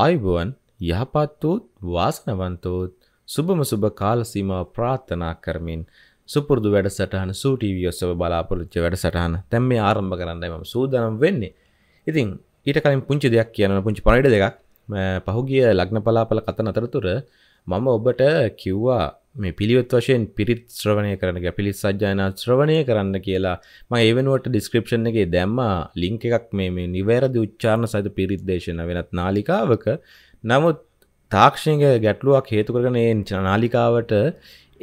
ආයුබුවන් යහපත්වූත් වාසනවන්තෝත් සුබම සුබ කාලසීමාව ප්‍රාත්ථනා කරමින් සුපුරදු වැඩසටහන සූටීවී ඔස්සව බලාපොරච්ච වැඩසටහන තැම් මේ ආරම්භ කරන්නයි ම සූදනම් වෙන්නේ. ඉතින් ඊට කලින් පුංචි දෙයක් කියන පුංචි පණඩ දෙකක් පහුගිය ලග්න පලාපල කතන අතරතුර මම ඔබට කිව්වා මේ පිළිවෙත් වශයෙන් පිරිත් ශ්‍රවණය කරන පිළිත් සජ්ජායනා ශ්‍රවණය කරන්න කියලා ම ඒවනුවට ඩිස්ක්‍රපෂන් එකේ දැම්ම ලිංක එකක් මේ නිවැරදි උච්චාරණ සහිත පිරිත් දේශන වෙනත් නාලිකාවක නමුත් තාක්ෂණයක ගැටලුවක් හේතුකරගෙන ඒ නාලිකාවට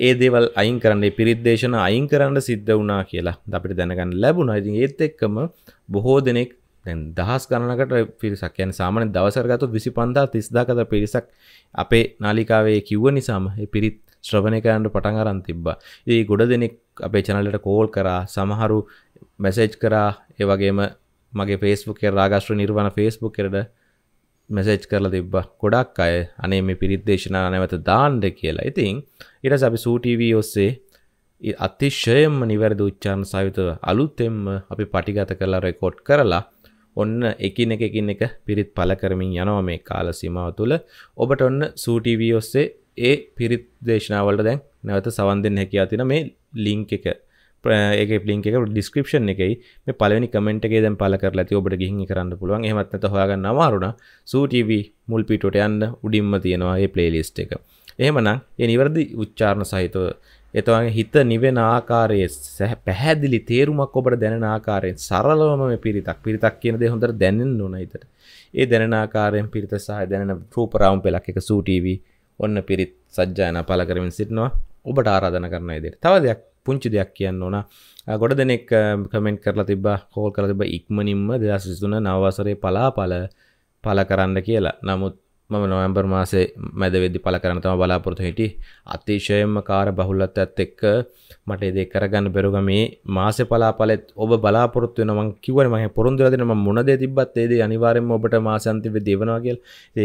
ඒ දේවල් අයින් කරන්නේ පිරිද්දේශන අයින් කරන්න සිද්ධ වුණා කියලා අපිට දැනගන්න ලැබුණා. ඉතින් ඒත් එක්කම බොහෝ දෙනෙක් දැන් දහස් ගණනකට පිරිසක් කියන්නේ සාමාන්‍ය දවසකට ගත්තොත් 25000 30000 කතර පිරිසක් අපේ නාලිකාවේ කිව්ව නිසාම පිරිත් ශ්‍රවණකයන්ට පටන් අරන් තිබ්බා. ඒ ගොඩ දෙනෙක් අපේ channel කෝල් කරා සමහරු මැසේජ් කරා ඒ වගේම මගේ Facebook එකේ රාගාශ්‍ර නිර්වාණ Facebook එකට මැසේජ් කරලා තිබ්බ ගොඩක් අය අනේ මේ පිරිත්දේශනා නැවත දාන්න කියලා. ඉතින් ඊට පස්සේ අපි සූටීව ඔස්සේ අතිශයම නිවැරදි උච්චාරණ සහිතව අලුතෙන්ම අපි පටිගත කරලා රෙකෝඩ් කරලා ඔන්න එකින් එක එකින් එක පිරිත් පල කරමින් යනවා මේ කාල සීමාව තුළ ඔබට ඔන්න සූටීවී ඔස්සේ ඒ පිරිත් දේශනාවලට දැන් නැවත සවන් දෙන්න හැකියා තින මේ ලිංක් එක ඒක ලිින්ක එක ඩිස්ක්‍රපෂන් එකයි මේ පලනි කමෙන්ටගේ දැ පල කර ඇති ඔබට ගිහි කරන්න පුළුවන් එහමත්නත හොයාගන්න අමාරුණ සූටව මුල් පිටට යන්න උඩින්ම තියෙනවා ඒ පලේලිස්ට එක එහෙමනම් ඒ නිවැරදි උච්චාරණ සහිතව එතවගේ හිත නිවෙන ආකාරයේ සැහ පැහැදිලි තේරුමක් ඔබට දැනෙන ආකාරයෙන් සරලවම මේ පිරිතක් පිරිතක් කියන දේ හොඳට දැනෙන්න ඕන හිතට. ඒ දැනෙන ආකාරයෙන් පිරිත සහ දැනෙන රූප රාවුම් පෙලක් එක සූ ටීවී ඔන්න පිරිත් සජ්ජායනා පළ කරමින් සිටිනවා. ඔබට ආරාධනා කරන විදිහට. තව දෙයක් පුංචි දෙයක් කියන්න ඕන. ගොඩ දෙනෙක් කමෙන්ට් කරලා තිබ්බා, කෝල් කරලා තිබ්බා ඉක්මනින්ම 2023 නව වසරේ පලාපල පළ කරන්න කියලා. නමුත් මම නොවම්බර් මාසේ මැදවෙදදි පල කරන තම බලාපොරතු හිටි අතිශයම කාර බහුල්ලත් ඇත් එක්ක මට එදේ කරගන්න බෙරුගමේ මාස පලාපලත් ඔබ බලාපොරත්තු නම කිවන මහ පොරොන්දුරදනම මොනද තිබත් ඒද අනිවාරෙන් ඔබට මාසන්තිව දෙවනවාගේල්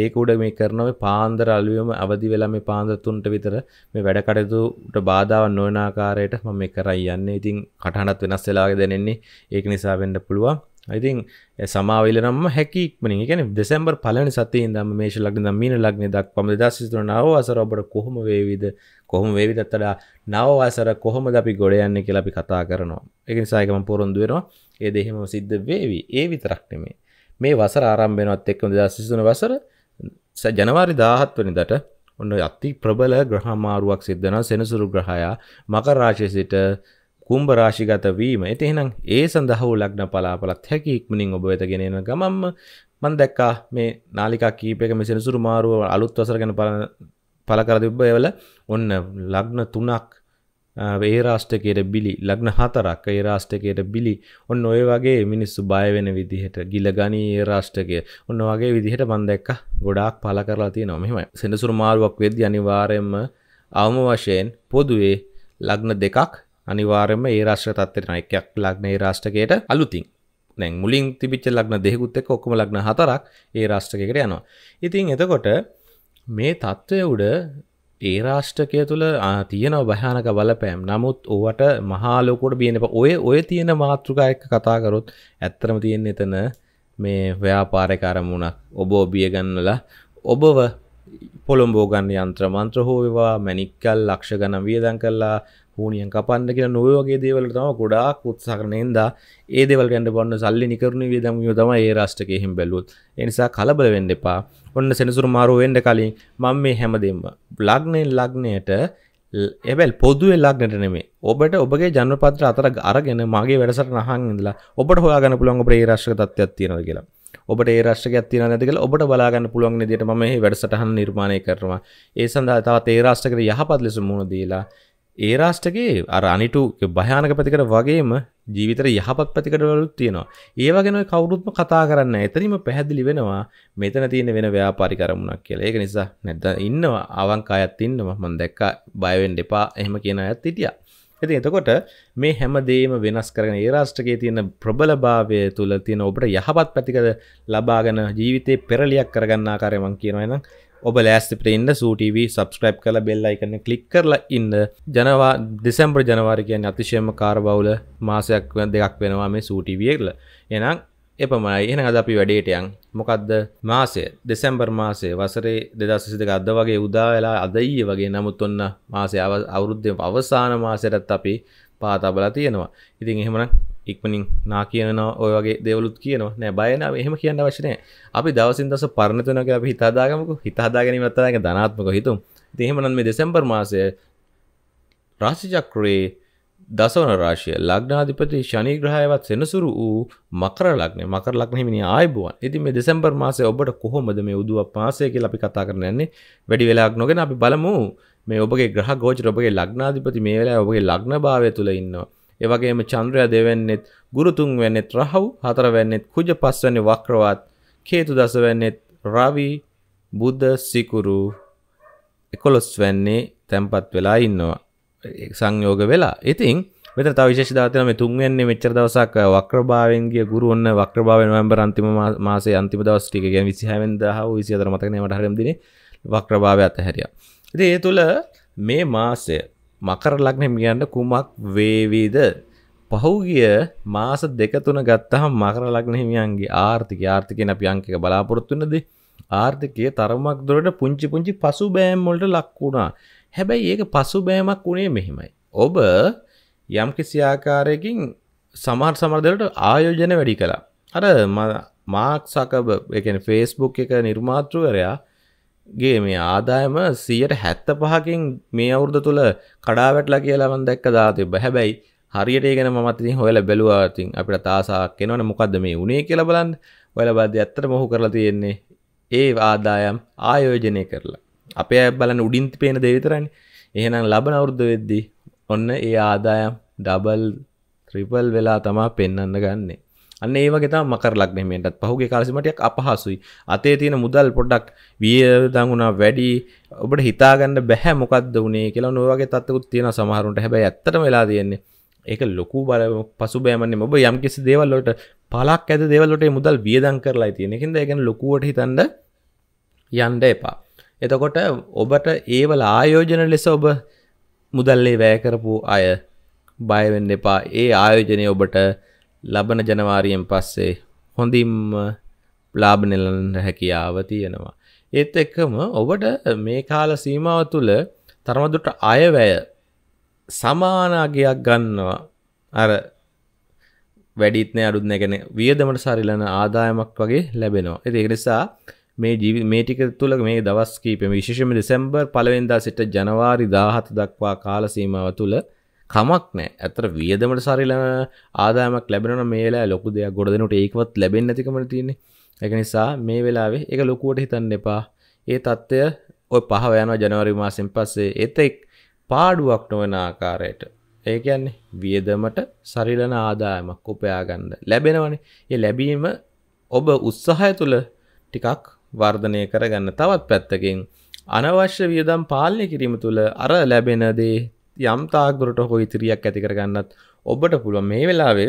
ඒකුඩ මේ කරනව පාන්දර අලුවම අවදි වෙලා මේ පාන්දත්තුන්ට විතර මේ වැඩකටතුට බාධාව නොනාකාරයට මම කරයි යන්න ඉතින් කටහනත් වෙනස් වෙලාගේ දැනෙන්නේ ඒක නිසා වෙන්ඩ පුළුවන් ඉතින් සමාවිල නම්ම හැකික්මනින් ගැන දෙෙසම්බර් පලන සතිය දම මේශ ලක්න මීන ලක්න දක් පම දසිතුර නව අසර ඔබට කොහොම වේවිද කොහොම වේවිදත්තඩා නව අසර කොහොම අපි ගොඩයන්න කියලපි කතා කරනවා එකනි සායකම පොරොන්දුවෙනවා ඒ දෙහෙම සිද්ධ වේවි ඒ විතරක්නෙමේ මේ වසර ආරම්භෙනවත් එක්කම දසිසුන වසර ජනවාරි දාහත්වනි දට ඔන්න අති ප්‍රබල ග්‍රහමාරුවක් සිද්ධන සෙනසුරු ග්‍රහයා මකරාශය සිට කුම්භ රාශිගත වීම. ඒත් එහෙනම් ඒ සඳහා ලග්න පලාපලත් හැකි ඉක්මනින් ඔබ වෙත ගෙනෙන ගමම්ම මම දැක්කා මේ නාලිකා කීපයක මේ සෙනසුරු මාරුව අලුත් වසර ගැන පල කර තිබ්බ ඒවල ඔන්න ලග්න තුනක් ඒ රාෂ්ටකයට බිලි ලග්න හතරක් ඒ රාෂ්ටකයට බිලි ඔන්න ඔය වගේ මිනිස්සු බයවෙන විදිහට ගිල ගනී ඒ රාෂ්ටකය ඔන්න වගේ විදිහට බන්දැක්ක ගොඩාක් පල කරලා තිය නොමෙම සෙනසුරු මාරුවක් වෙද්දි අනිවාරයෙන්ම අවම වශයෙන් පොදුවේ ලග්න දෙකක් අනිවාර්යම ඒ රාශ්‍ර තත්වයට එකක් ලග්න ඒ රාශ්‍රකයට අලුතින් දැන් මුලින් තිබිච්ච ලග්න දෙකකුත් එක්ක ඔක්කොම ලග්න හතරක් ඒ රාශ්‍රකයකට යනවා. ඉතින් එතකොට මේ தত্ত্বය උඩ ඒ රාශ්‍රකය තුල තියෙන භයානක බලපෑම්. නමුත් ඕවට මහා ලෝකෙට බියනප ඔය ඔය තියෙන මාතෘකා එක්ක කතා කරොත් ඇත්තටම තියෙන්නේ එතන මේ ව්‍යාපාරයක අරමුණක්. ඔබ ඔබිය ගන්නලා ඔබව පොළොම්බෝ ගන්න යන්ත්‍ර මන්ත්‍ර හෝ වේවා මැණික්කල් ලක්ෂ ගණන් වියදම් කළා හූනියන් කපන්න කියෙන නොවගේ දේවලට තම ගොඩාක් උත්සාකරනයෙන්ද ඒ දෙවල් ගැඩ පන්න සල්ලි නිකරුණු වියදමිය තම ඒ රාෂ්ටකයහිම් බැලුත් එනිසා කලබල වෙන්න එපා ඔන්න සෙනසුරු මාරු වෙන්ඩ කලින් මං මේ හැමදෙම බ්ලග්නෙන් ලග්නයට එබැල් පොදුවේ ලක්නට නෙමේ ඔබට ඔබගේ ජනපත්‍ර අතර අරගෙන මගේ වැඩසට නහන්ඉදලා ඔබට හොයාගන්න පුළොන් ඔබේ රශ්ක තත්වයක් තියෙන කියලා ඔබට ඒරශ්ක ඇතින නැතිකල ඔබට බලාගන්න පුළුවන් දිට ම මේ වැඩසටහන් නිර්මාණය කරනවා ඒ සඳහා තවත් ඒරාෂ්ටකට යහපත් ලෙස මුණ දීලා ඒ රාෂ්ටගේ අර අනිටු භයානක ප්‍රතිකට වගේම ජීවිතර යහපත් ප්‍රතිකටවලුත් තියෙනවා ඒවගෙන කවුරුත්ම කතා කරන්න එතනීම පැහැදිලි වෙනවා මෙතන තියෙන වෙන ව්‍යාපාරි කරමුණක් කියලා ඒක නිසා නැද ඉන්නවා අවංක අයත් ඉන්නවා මම දැක්කා බයවෙන්න එපා එහෙම කියන අයත් හිටියා ඉතින් එතකොට මේ හැමදේම වෙනස් කරගෙන ඒ රාෂ්ට්‍රයේ තියෙන ප්‍රබලභාවය තුල තියෙන ඔබට යහපත් ප්‍රතිකර ලබාගෙන ජීවිතේ පෙරලියක් කරගන්න ආකාරය මම කියනවා එහෙනම් ඔබ ලෑස්තිපට ඉන්න සූටව සබස්ක්‍රයිප් කල බෙල්ල එකන්න කලික් කරලා ඉන්න ජනවා දෙසම්බ්‍ර ජනවාරිකයන් අතිශයම කාරබවුල මාසයක් දෙකක් වෙනවා මේ සූටිවියක්ල එනම් එපමයි එන අද අපි වැඩේටයන් මොකක්ද මාසය දෙසැම්බර් මාසේ වසරේ දෙදස්සිද ගද්ද වගේ උදාවෙලා අදයිය වගේ නමුත් ඔන්න මාසය අවුරුද්ධය අවසාන මාසයටත් අපි පාතබලා තියෙනවා ඉතින් එහෙමන ඉක්මනින් නා කියනවා ඔය වගේ දෙවලුත් කියනවා නෑ බයන එහෙම කියන්න වශනය අපි දවසින් දස පරණතනක අප හිතාදාගමක හිතාදාගැනීමත්තාක ධනාත්මක හිතුම් දෙහෙමනන් මේ දෙසැම්බර් මාසය රාසිචක්‍රයේ දසවන රාශය ලග්නාධිපති ශනිග්‍රහයවත් සෙනසුරු වූ මකර ලක්නේ මකර ලක්නෙමිනි ආයබුවන් ඉතින් මේ දෙසැම්බර් මාසේ ඔබට කොහොමද මේ උදුව පාසය කියලා අපි කතා කරන්න යන්නේ වැඩි වෙලාවක් නොගෙන අපි බලමු මේ ඔබගේ ග්‍රහ ගෝචර ඔබගේ ලග්නාධිපති මේ වෙලාවේ ඔබගේ ලග්න භාවය තුල ඉන්නවා එවගේම චන්ද්‍රයා දෙවැන්නෙත් ගුරුතුන් වෙන්නෙත් රහව් හතරවැන්නෙත් කුජ පස්වැනි වක්‍රවත් කේතු දසවැන්නෙත් රවි බුද්ධ සිකුරු එකොළොස් වැන්නේ තැන්පත් වෙලා ඉන්නවා සංයෝග වෙලා ඉතින් මෙත තවිශේෂ දාතන මේ තුන්වැන්නේ මෙච්චර දවසක් වක්‍රභාවෙන්ගේ ගුරු ඔන්න වක්‍රභාවය නොවැම්බර් අන්තිම මාසේ අන්තිම දවස් ටික කියන්නේ 26 වෙනිදා හෝ 24 මතක නෑ මට හරියම දිනේ වක්‍රභාවය අතහැරියා. ඉතින් ඒ තුල මේ මාසය මකර ලග්නෙම කියන්න කුමක් වේවිද පහුගිය මාස දෙකතුන ගත්තහම් මකර ලග්න හිමියන්ගේ ආර්ථික ආර්ථිකයන පියංක බලාපොරොත්තුනද ආර්ථිකය තරමක් දුරට පුංචි පුංචි පසු බෑම්මොලට ලක්වුණා හැබැයි ඒක පසු බෑමක් වුණේ මෙහෙමයි. ඔබ යම් කිසි ආකාරයකින් සමහර සමර්දලට ආයෝජන වැඩි කලා. අර මාක් සකබ එකන ෆේස්බුක් එක නිර්මාතෘවරයා ගේ මේ ආදායම සියයට හැත්ත පහකින් මේ අවුරද තුළ කඩාවැටලා කියලාමන් දැක්ක දාතය බැහැබැයි හරියට ගෙන මත්තින් හොල බැලවාතින් අපිට තාසාක් කෙනවන මොකක්ද මේ උනේ කියලබලන් වලබාද ඇත්තට මොහු කරලා තියෙන්නේ ඒ ආදායම් ආයෝජනය කරලා අපේ බලන උඩින්ති පේන දෙවිතරන් එහෙනම් ලබන අවුද්ධ වෙද්දී ඔන්න ඒ ආදායම් ඩබල් ත්‍රිපල් වෙලා තමා පෙන්නන්න ගන්නේ අන්න ඒවගේත මකර ලක්නීමටත් පහුගේ කාලසිමටයක් අපහසුයි අතේ තියෙන මුදල් පොඩ්ඩක් වියදඟුණා වැඩි ඔබට හිතාගන්න බැහැ මොකක්ද වනේ කියලා නොවගේ තත්වකුත් තියෙන සමහරුන්ට හැබැ ඇත්තට වෙලා තියෙන්නේ ඒක ලොකු බල පසු බෑමන්නේ ඔබ යම් කිසි දේවල්ලොට පලක් ඇද දෙවලට මුදල් වියදං කරලා තියෙන එකද ගැන ලොකුවට හිතන්ඩ යන්ඩ එපා එතකොට ඔබට ඒවල ආයෝජන ලෙස ඔබ මුදල්ලේ වැෑකරපු අය බයවෙන්න එපා ඒ ආයෝජනය ඔබට ලබන ජනවාරියෙන් පස්සේ හොඳින්ම ලාබ නෙලන්න හැකියාව තියෙනවා. ඒත් එක්කම ඔබට මේ කාල සීමාව තුළ තරමදුට අයවැය සමානාගයක් ගන්නවා අර වැඩිත්න අඩුත් නැගැන වියදමට සරිලන ආදායමක් වගේ ලැබෙනවා. එති එනිසා මේ ජීවි මේටික තුළ මේ දවස් කීපම විශෂම දෙසැම්බර් පලවෙන්දා සිට ජනවාරි දාහත දක්වා කාලසීමාව තුළ කමක් නෑ ඇතර වියදමට සරිල ආදාමක් ලැබෙන මේලා ලොකු දෙයක් ගොඩදනට ඒකවත් ලැබෙන් නැතිකම තියන්නේ එක නිසා මේ වෙලාවේ එක ලොකුවට හිතන්න එපා ඒ තත්ත්වය ඔය පහව යන ජනවරි මාසෙන් පස්සේ එතෙක් පාඩුවක් නොවන ආකාරයට ඒකයන්නේ වියදමට සරිලන ආදායමක් උපයාගන්න ලැබෙනවනේ ඒ ලැබීම ඔබ උත්සාහය තුළ ටිකක් වර්ධනය කරගන්න තවත් පැත්තකින් අනවශ්‍ය වියදම් පාලනය කිරීම තුළ අර ලැබෙනදේ යම්තාගරට හෝ ඉතිරියක් ඇති කරගන්නත් ඔබට පුළුව මේ වෙලාවේ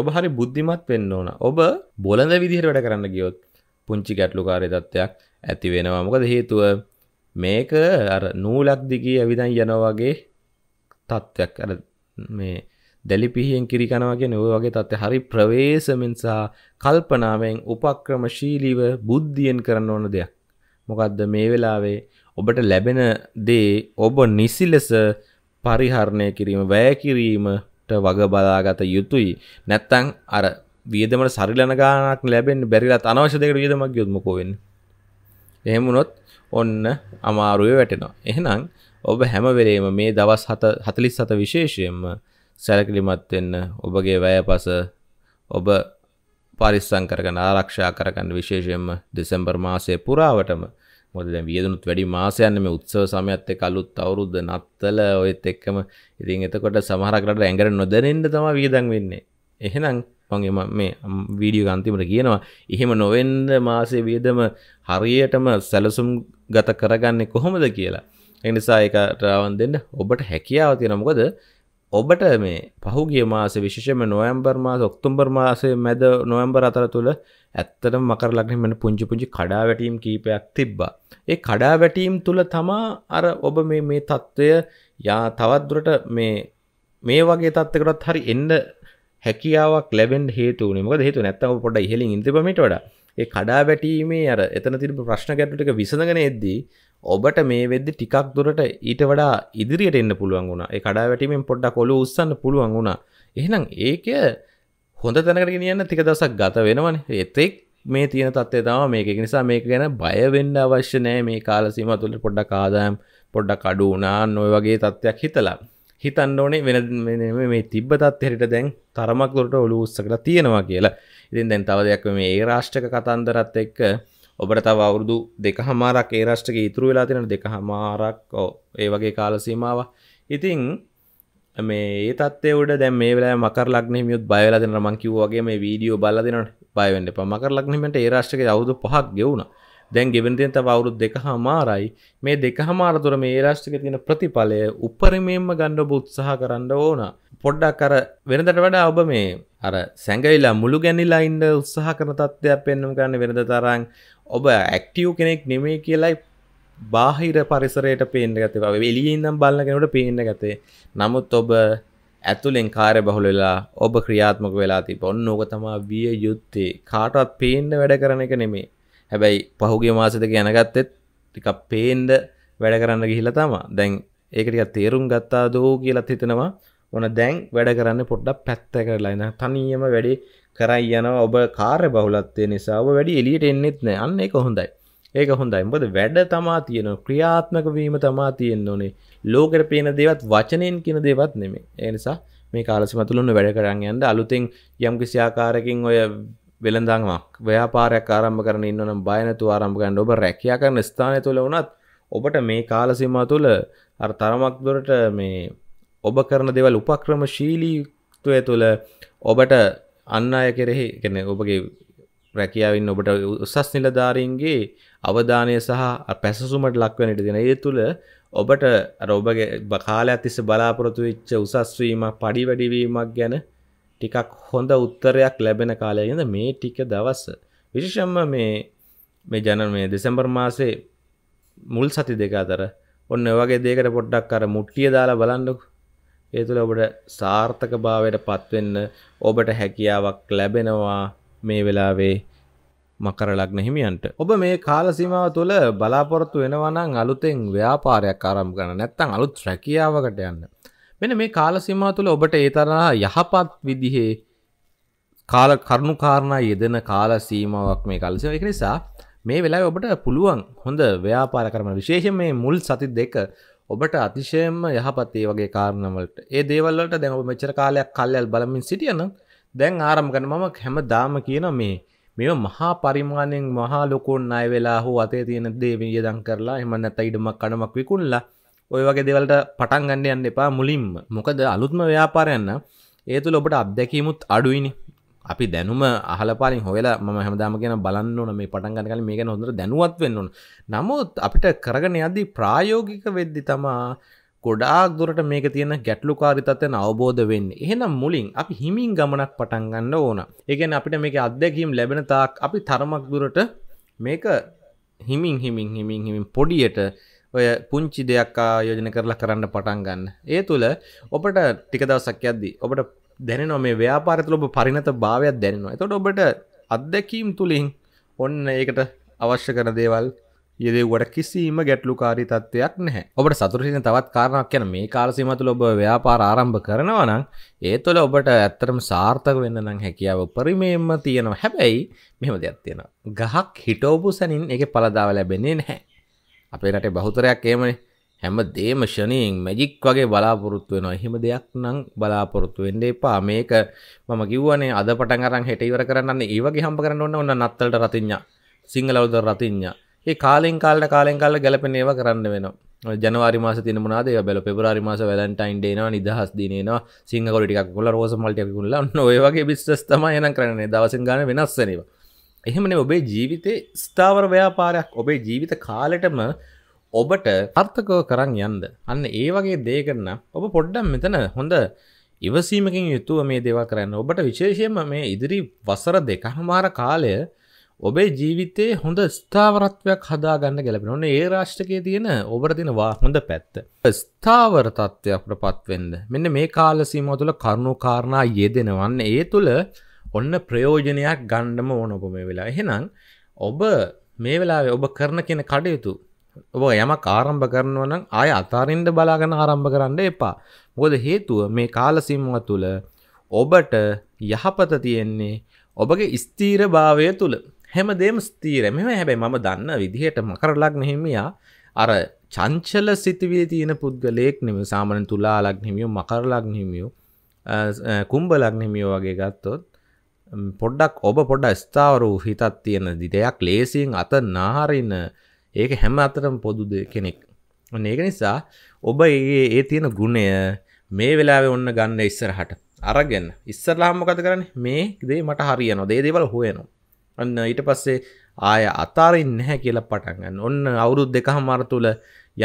ඔබ හරි බුද්ධිමත් වෙන්න ඕන ඔබ බොලඳ විදිහට වැඩ කරන්න ගියොත් පුංචි ගැටලුකාරය තත්ත්වයක් ඇති වෙනවා මොකද හේතුව මේක අර නූලක් දිගේ ඇවිදන් යනවාගේ තත්ත්වයක් අර මේ දැලිපිහියෙන් කිරිකනවගෙන ඔය වගේ තත්ත්ව හරි ප්‍රවේශමෙන් සහ කල්පනාවෙන් උපක්‍රමශීලීව බුද්ධියෙන් කරන්න ඕන දෙයක්. මොකද්ද මේ වෙලාවේ ඔබට ලැබෙන දේ ඔබ නිසි ලෙස පරිහරණය කිරීම වැය කිරීමට වග බලාගත යුතුයි නැත්තං අර වියදමට සරිලන ගානක් ලැබෙන් බැරිලා අනවශ්‍ය දෙකට වියදමක් යොත්මකෝවෙන් එහෙමුණොත් ඔන්න අමාරුව වැටෙනවා එහෙනම් ඔබ හැමවෙරේම මේ දවස් හත හතලිස් සත විශේෂයෙන්ම සැලකිලිමත්වෙන්න ඔබගේ වැය පස ඔබ පරිස්සං කරගන ආරක්ෂා කරගන්න විශේෂයෙන්ම දෙසැම්බර් මාසය පුරාවටම මොද දැ වියදනුත් වැඩි මාසයන්න මේ උත්සව සමයත්ත කලුත් අවුරුද්ධ නත්තල ඔයත් එක්කම ඉතින් එතකොට සමහරකට ඇඟර නොදැනෙන්ට තම වියදන් වෙන්නේ එහෙනම් මගේම මේ වීඩියෝ ගන්තිමට කියනවා එහෙම නොවෙන්ද මාසේ වියදම හරියටම සැලසුම් ගත කරගන්නේ කොහොමද කියලා එනිසා එකටරාවන් දෙන්න ඔබට හැකියාව තියෙනමකොද ඔබට මේ පහුගිය මාස විශෂම නොවම්බර් මාස ඔක්තුම්බර් මාසය මැද නොවම්බර් අතර තුළ ඇත්තට මකර ලක්න මෙට පුංචි පුංචි කඩා වැටීම් කීපයක් තිබ්බා ඒ කඩා වැටීම් තුළ තමා අර ඔබ මේ මේ තත්ත්වය යා තවත්දුරට මේ මේ වගේ තත්වකටත් හරි එන්න හැකියාවක් ලැබෙන් හේතු නිමක හේතු නැත්තව පොඩ ඉහලින් ඉතිපමට වඩ ඒ කඩා වැටීමේ අර එතන තිබ ප්‍රශ්න ගැටටික විසඳගෙන එද්දී ඔබට මේ වෙද්දි ටිකක් දුරට ඊට වඩා ඉදිරියට එන්න පුළුවන් වුණා ඒ කඩා වැටීමෙන් පොඩ්ඩක් කොළු උස්සන්න පුළුවන් වුණා එහෙනම් ඒක හොඳ තැනකට කියන්න තික දසක් ගත වෙනවන එතෙක් මේ තියෙන තත්ේ තම මේක නිසා මේක ගැන බයවෙන්න අවශ්‍යනෑ මේ කාලසිම තුළ පොඩ්ඩක් ආදායම් පොඩ්ඩක් අඩුනා නොය වගේ තත්ත්වයක් හිතලා හිතන්න ඕනේ වෙන මේ තිබ්බ තත්හෙට දැන් තරමක් ලොට ඔලු උත්සකලා තියෙනවා කියලා ඉතින් දැන් තව දෙයක් මේ ඒ රාෂ්ටක කතන්දරත් එක්ක ඔබට තව අවුරුදු දෙක හමාරක් ඒ රාෂ්ටක ඉතුරු වෙලා තිෙන දෙක හමාරක් ඕ ඒ වගේ කාලසීමාව ඉතිං මේ තත්තේ උඩ දැම් මේ වෙලා මකර ලක්න මියුත් බයලා දෙන මං කිව්වාගේ මේ වීඩියෝ බල දෙනට බයවෙන්න එපා මකර ලක්නීමට ඒ රාශ්ටක අවුදු පහක් ගෙවුණා දැන් ගෙවෙන්තිෙන් තව අවුරුත් දෙක හමාරයි මේ දෙක හමාරතුර මේ රාෂ්ටික තියෙන ප්‍රතිඵලය උපරිමයෙන්ම ගණ්ඩ බුත්සාහ කරන්න ඕන පොඩ්ඩක් කර වෙනදට වඩා ඔබ මේ අර සැඟයිලා මුළු ගැනිලා ඉන්ඩ උත්සාහ කරන තත්ත්වයක් පෙන්නුම් ගන්න වෙනද තරන් ඔබ ඇක්ටියව් කෙනෙක් නෙමේ කියලායි බාහිර පරිසරයට පේන්න ගත බව එලියෙන්දම් බලන්නගෙනට පේන්න ගතේ නමුත් ඔබ ඇතුළෙන් කාරය බහුල වෙලා ඔබ ක්‍රියාත්මක වෙලා තිබ ඔන්න ඕක තමා විය යුත්තේ කාටවත් පේන්න වැඩ කරන එක නෙමේ හැබැයි පහුගේ මාස දෙක යනගත්තෙත් ටිකක් පේන්ඩ වැඩ කරන්න ගිහිලා තමා දැන් ඒකටික තේරුම් ගත්තා දෝ කියලත් හිතෙනවා ඕන දැන් වැඩ කරන්න පොඩ්ඩක් පැත්ත කරලාන්න තනියම වැඩි කරයි යනවා ඔබ කාර බහුලත්වය නිසා ඔබ වැඩි එලියට එන්නෙත් නෑ අන්න එක හොඳයි ඒක හොඳයි මොද වැඩ තමා තියෙන ක්‍රියාත්මක වීම තමා තියෙන්න්න ඕනේ ලෝකර පේන දේවත් වචනයෙන් කියන දේවත් නෙමේ ඒනිසා මේ කාලසිමතුළුන්න වැඩ කරන්න යන්න අලුතෙන් යම්කිසියාකාරකින් ඔය වෙළඳංමක් ව්‍යාපාරයක් ආරම්භ කරන ඉන්නනම් බයනතු ආරම්භ ගන්න ඔබ රැකයා කරන ස්ථානය තුළ වනත් ඔබට මේ කාලසිම තුළ අර තරමක් දුරට මේ ඔබ කරන දෙවල් උපක්‍රම ශීලීත්වය තුළ ඔබට අන්න අය කෙරෙහි කෙන ඔබගේ රැකියාවෙන් ඔබට උසස් නිලධාරීන්ගේ අවධානය සහ පැසසුමට ලක්වනට දෙන ඒ තුළ ඔබට රෝබගේ බකාලයක් තිස්ස බලාපොරොතු වෙච්ච උසස්වීම පඩි වැඩිවීමක් ගැන ටිකක් හොඳ උත්තරයක් ලැබෙන කාලයගද මේ ටික දවස්ස. විශෂම්ම මේ මේ ජන මේ දෙසැම්බර් මාසේ මුල් සති දෙක අතර ඔන්න වගේ දේකට පොඩ්ඩක් අර මුට්ටිය දාලා බලන්නකු ඒ තුළ ඔබට සාර්ථක භාවයට පත්වෙන්න ඔබට හැකියාවක් ලැබෙනවා මේ වෙලාවේ මකර ලග්න හිමියන්ට ඔබ මේ කාලසිමාව තුළ බලාපොරොත්තු වෙනවනම් අලුතෙන් ව්‍යාපාරයක් ආරම්භ කරන්න නැත්නම් අලුත් රැකියාවකට යන්න. මෙන්න මේ කාලසිමාව තුළ ඔබට ඒ තරහා යහපත් විදිහේ කාල කරුණු කාරණා යෙදෙන කාල සීමාවක් මේ කාලසිමාව. ඒක නිසා මේ වෙලාවේ ඔබට පුළුවන් හොඳ ව්‍යාපාර කරන්න. විශේෂයෙන් මේ මුල් සති දෙක ඔබට අතිශයම යහපත් ඒ වගේ කාරණවලට. ඒ දේවල් වලට දැන් ඔබ මෙච්චර කාලයක් කල්යල් බලමින් සිටියනම් දැන් ආරම්ගන මම හැම දාම කියන මේ මෙ මහා පරිමාණයෙන් මහා ලොකුන් අය වෙලා හෝ අතේ තියෙන දේවිය දං කරලා එම නැත ඉඩමක් කඩමක් විකුල්ලා ඔය වගේ දෙවලට පටන් ගන්න යන්න එපා මුලින්ම මොකද අලුත්ම ව්‍යාපාරයන්න ඒ තුළ ඔබට අත්දැකීමුත් අඩුයිනි අපි දැනුම අහලපාලින් හොලා ම හැමදාම කියෙන බලන්නන මේ පටන්ගන්න කල මේක නොදර දැනුවත් වෙන්නුන් නමුත් අපිට කරගන අදී ප්‍රායෝගික වෙද්දි තමා ගොඩාක් දුරට මේක තියෙන ගැටලුකාරිතත්වයන අවබෝධ වෙන්න එහෙනම් මුලින් අපි හිමින් ගමනක් පටන්ගන්න ඕන ඒගැන අපිට මේක අත්දැකීම් ලැබෙන තාක් අපි තරමක් දුරට මේක හිමින් හිමින් හිමින් හිමින් පොඩියට ඔය පුංචි දෙයක් ආයෝජන කරලා කරන්න පටන් ගන්න. ඒ තුළ ඔබට ටික දවසක් යද්දී ඔබට දැනෙනවා මේ ව්‍යාපාරය තුළ ඔබ පරිණත භාවයක් දැනෙනවා. එතකොට ඔබට අත්දැකීම් තුලින් ඔන්න ඒකට අවශ්‍ය කරන දේවල් යෙදෙවට කිසිීම ගැටලුකාරී තත්වයක් නැහැ ඔබට සතුරසින තවත් කාරණක් යන මේ කාලසිමතුල ඔබ ව්‍යාපාර ආරම්භ කරනවනම් ඒතුළ ඔබට ඇත්තරම් සාර්ථක වෙන්න නම් හැකියාව පරිමේම තියෙනවා හැබැයි මෙම දෙයක් තියෙන ගහක් හිටෝපු සැනින් එක පලදාව ලැබෙන්නේ නැහැ අපේ රටේ බහුතරයක් ඒමනේ හැම දේම ෂනයෙන් මැජික් වගේ බලාපොරොත්තු වෙනවා එහෙම දෙයක් නම් බලාපොරොත්තු වෙන්න එපා මේක මම කිව්වනේ අද පටන් අරන් හෙට ඉවර කරන්න ඒ වගේ හම්බ කරන්න ඕන ඔන්න නත්තලට රතිඤ්ඤා සිංහලවලට රතිඤ්ඤා ඒ කාලෙන් කාලට කාලෙන් කාල ගැලපෙන ඒවා කරන්න වෙනවා ජනවාරි මාස තිනමුණද බැල පෙබරාරි මාස වැලන්ටයින් ඩේනවා නිදහස් දීනවා සිංහකොල ටිකක් කොල රෝස මල්ටිකුල්ල නොඒවගේ බිස්්ස් තම යන කරන්නේ දවසෙන් ගන වෙනස්සනවා එහෙමන ඔබේ ජීවිතේ ස්ථාවර ව්‍යාපාරයක් ඔබේ ජීවිත කාලටම ඔබට අර්ථකව කරන්න යන්ද අන්න ඒ වගේ දේකරන්න ඔබ පොඩ්ඩම් මෙතන හොඳ ඉවසීමකින් යුතුව මේ දේවා කරන්න ඔබට විශේෂයම මේ ඉදිරි වසර දෙකහමාර කාලය ඔබේ ජීවිතේ හොඳ ස්ථාවරත්වයක් හදා ගන්න ගැලපෙන ඔන්න ඒ රාශ්ටකය තියෙන ඔබට තිනවා හොඳ පැත්ත. ස්ථාවර තත්ත්වයක්ට පත්වෙන්න මෙන්න මේ කාල සීම තුළ කරුණු කාරණා යෙදෙනවන්න ඒ තුළ ඔන්න ප්‍රයෝජනයක් ගණ්ඩම ඕනොබ මේ වෙලා එහෙනම් ඔබ මේ වෙලාවේ ඔබ කරන කියෙන කඩයුතු ඔබ යම කාරම්භ කරනවනම් ආය අතාරින්ට බලාගන්න ආරම්භ කරන්න එපා. මොද හේතුව මේ කාලසිම්ම තුළ ඔබට යහපත තියෙන්නේ ඔබගේ ස්තීර භාවය තුළ හැම දෙම ස්තීර මෙම හැබැයි මම දන්න විදිහට මකරලක් නෙහිමියා අර චංචල සිතිවිලි තියෙන පුද්ගලයෙක් නෙම සාමන තුලාලක් හිමියෝ මකරලක් හිමියෝ කුම්බලක් හිමියෝ වගේ ගත්තොත් පොඩ්ඩක් ඔබ පොඩ ස්ථාවරු හිතත් තියෙන දිටයක් ලේසියෙන් අත නාහරින්න ඒක හැම අතරම පොදුද කෙනෙක් ඒක නිසා ඔබ ඒ ඒ තියෙන ගුණය මේ වෙලාවෙ ඔන්න ගන්න ඉස්සරහට අරගෙන ඉස්සරලාම මොකද කරන්නේ මේ දේ මට හරියනවා දේ දේවල් හොයනවා අන්න ඊට පස්සේ ආය අතාරින් නැහැ කියලා පටන්ගන්න ඔන්න අවුරුද් දෙකහමාර තුළ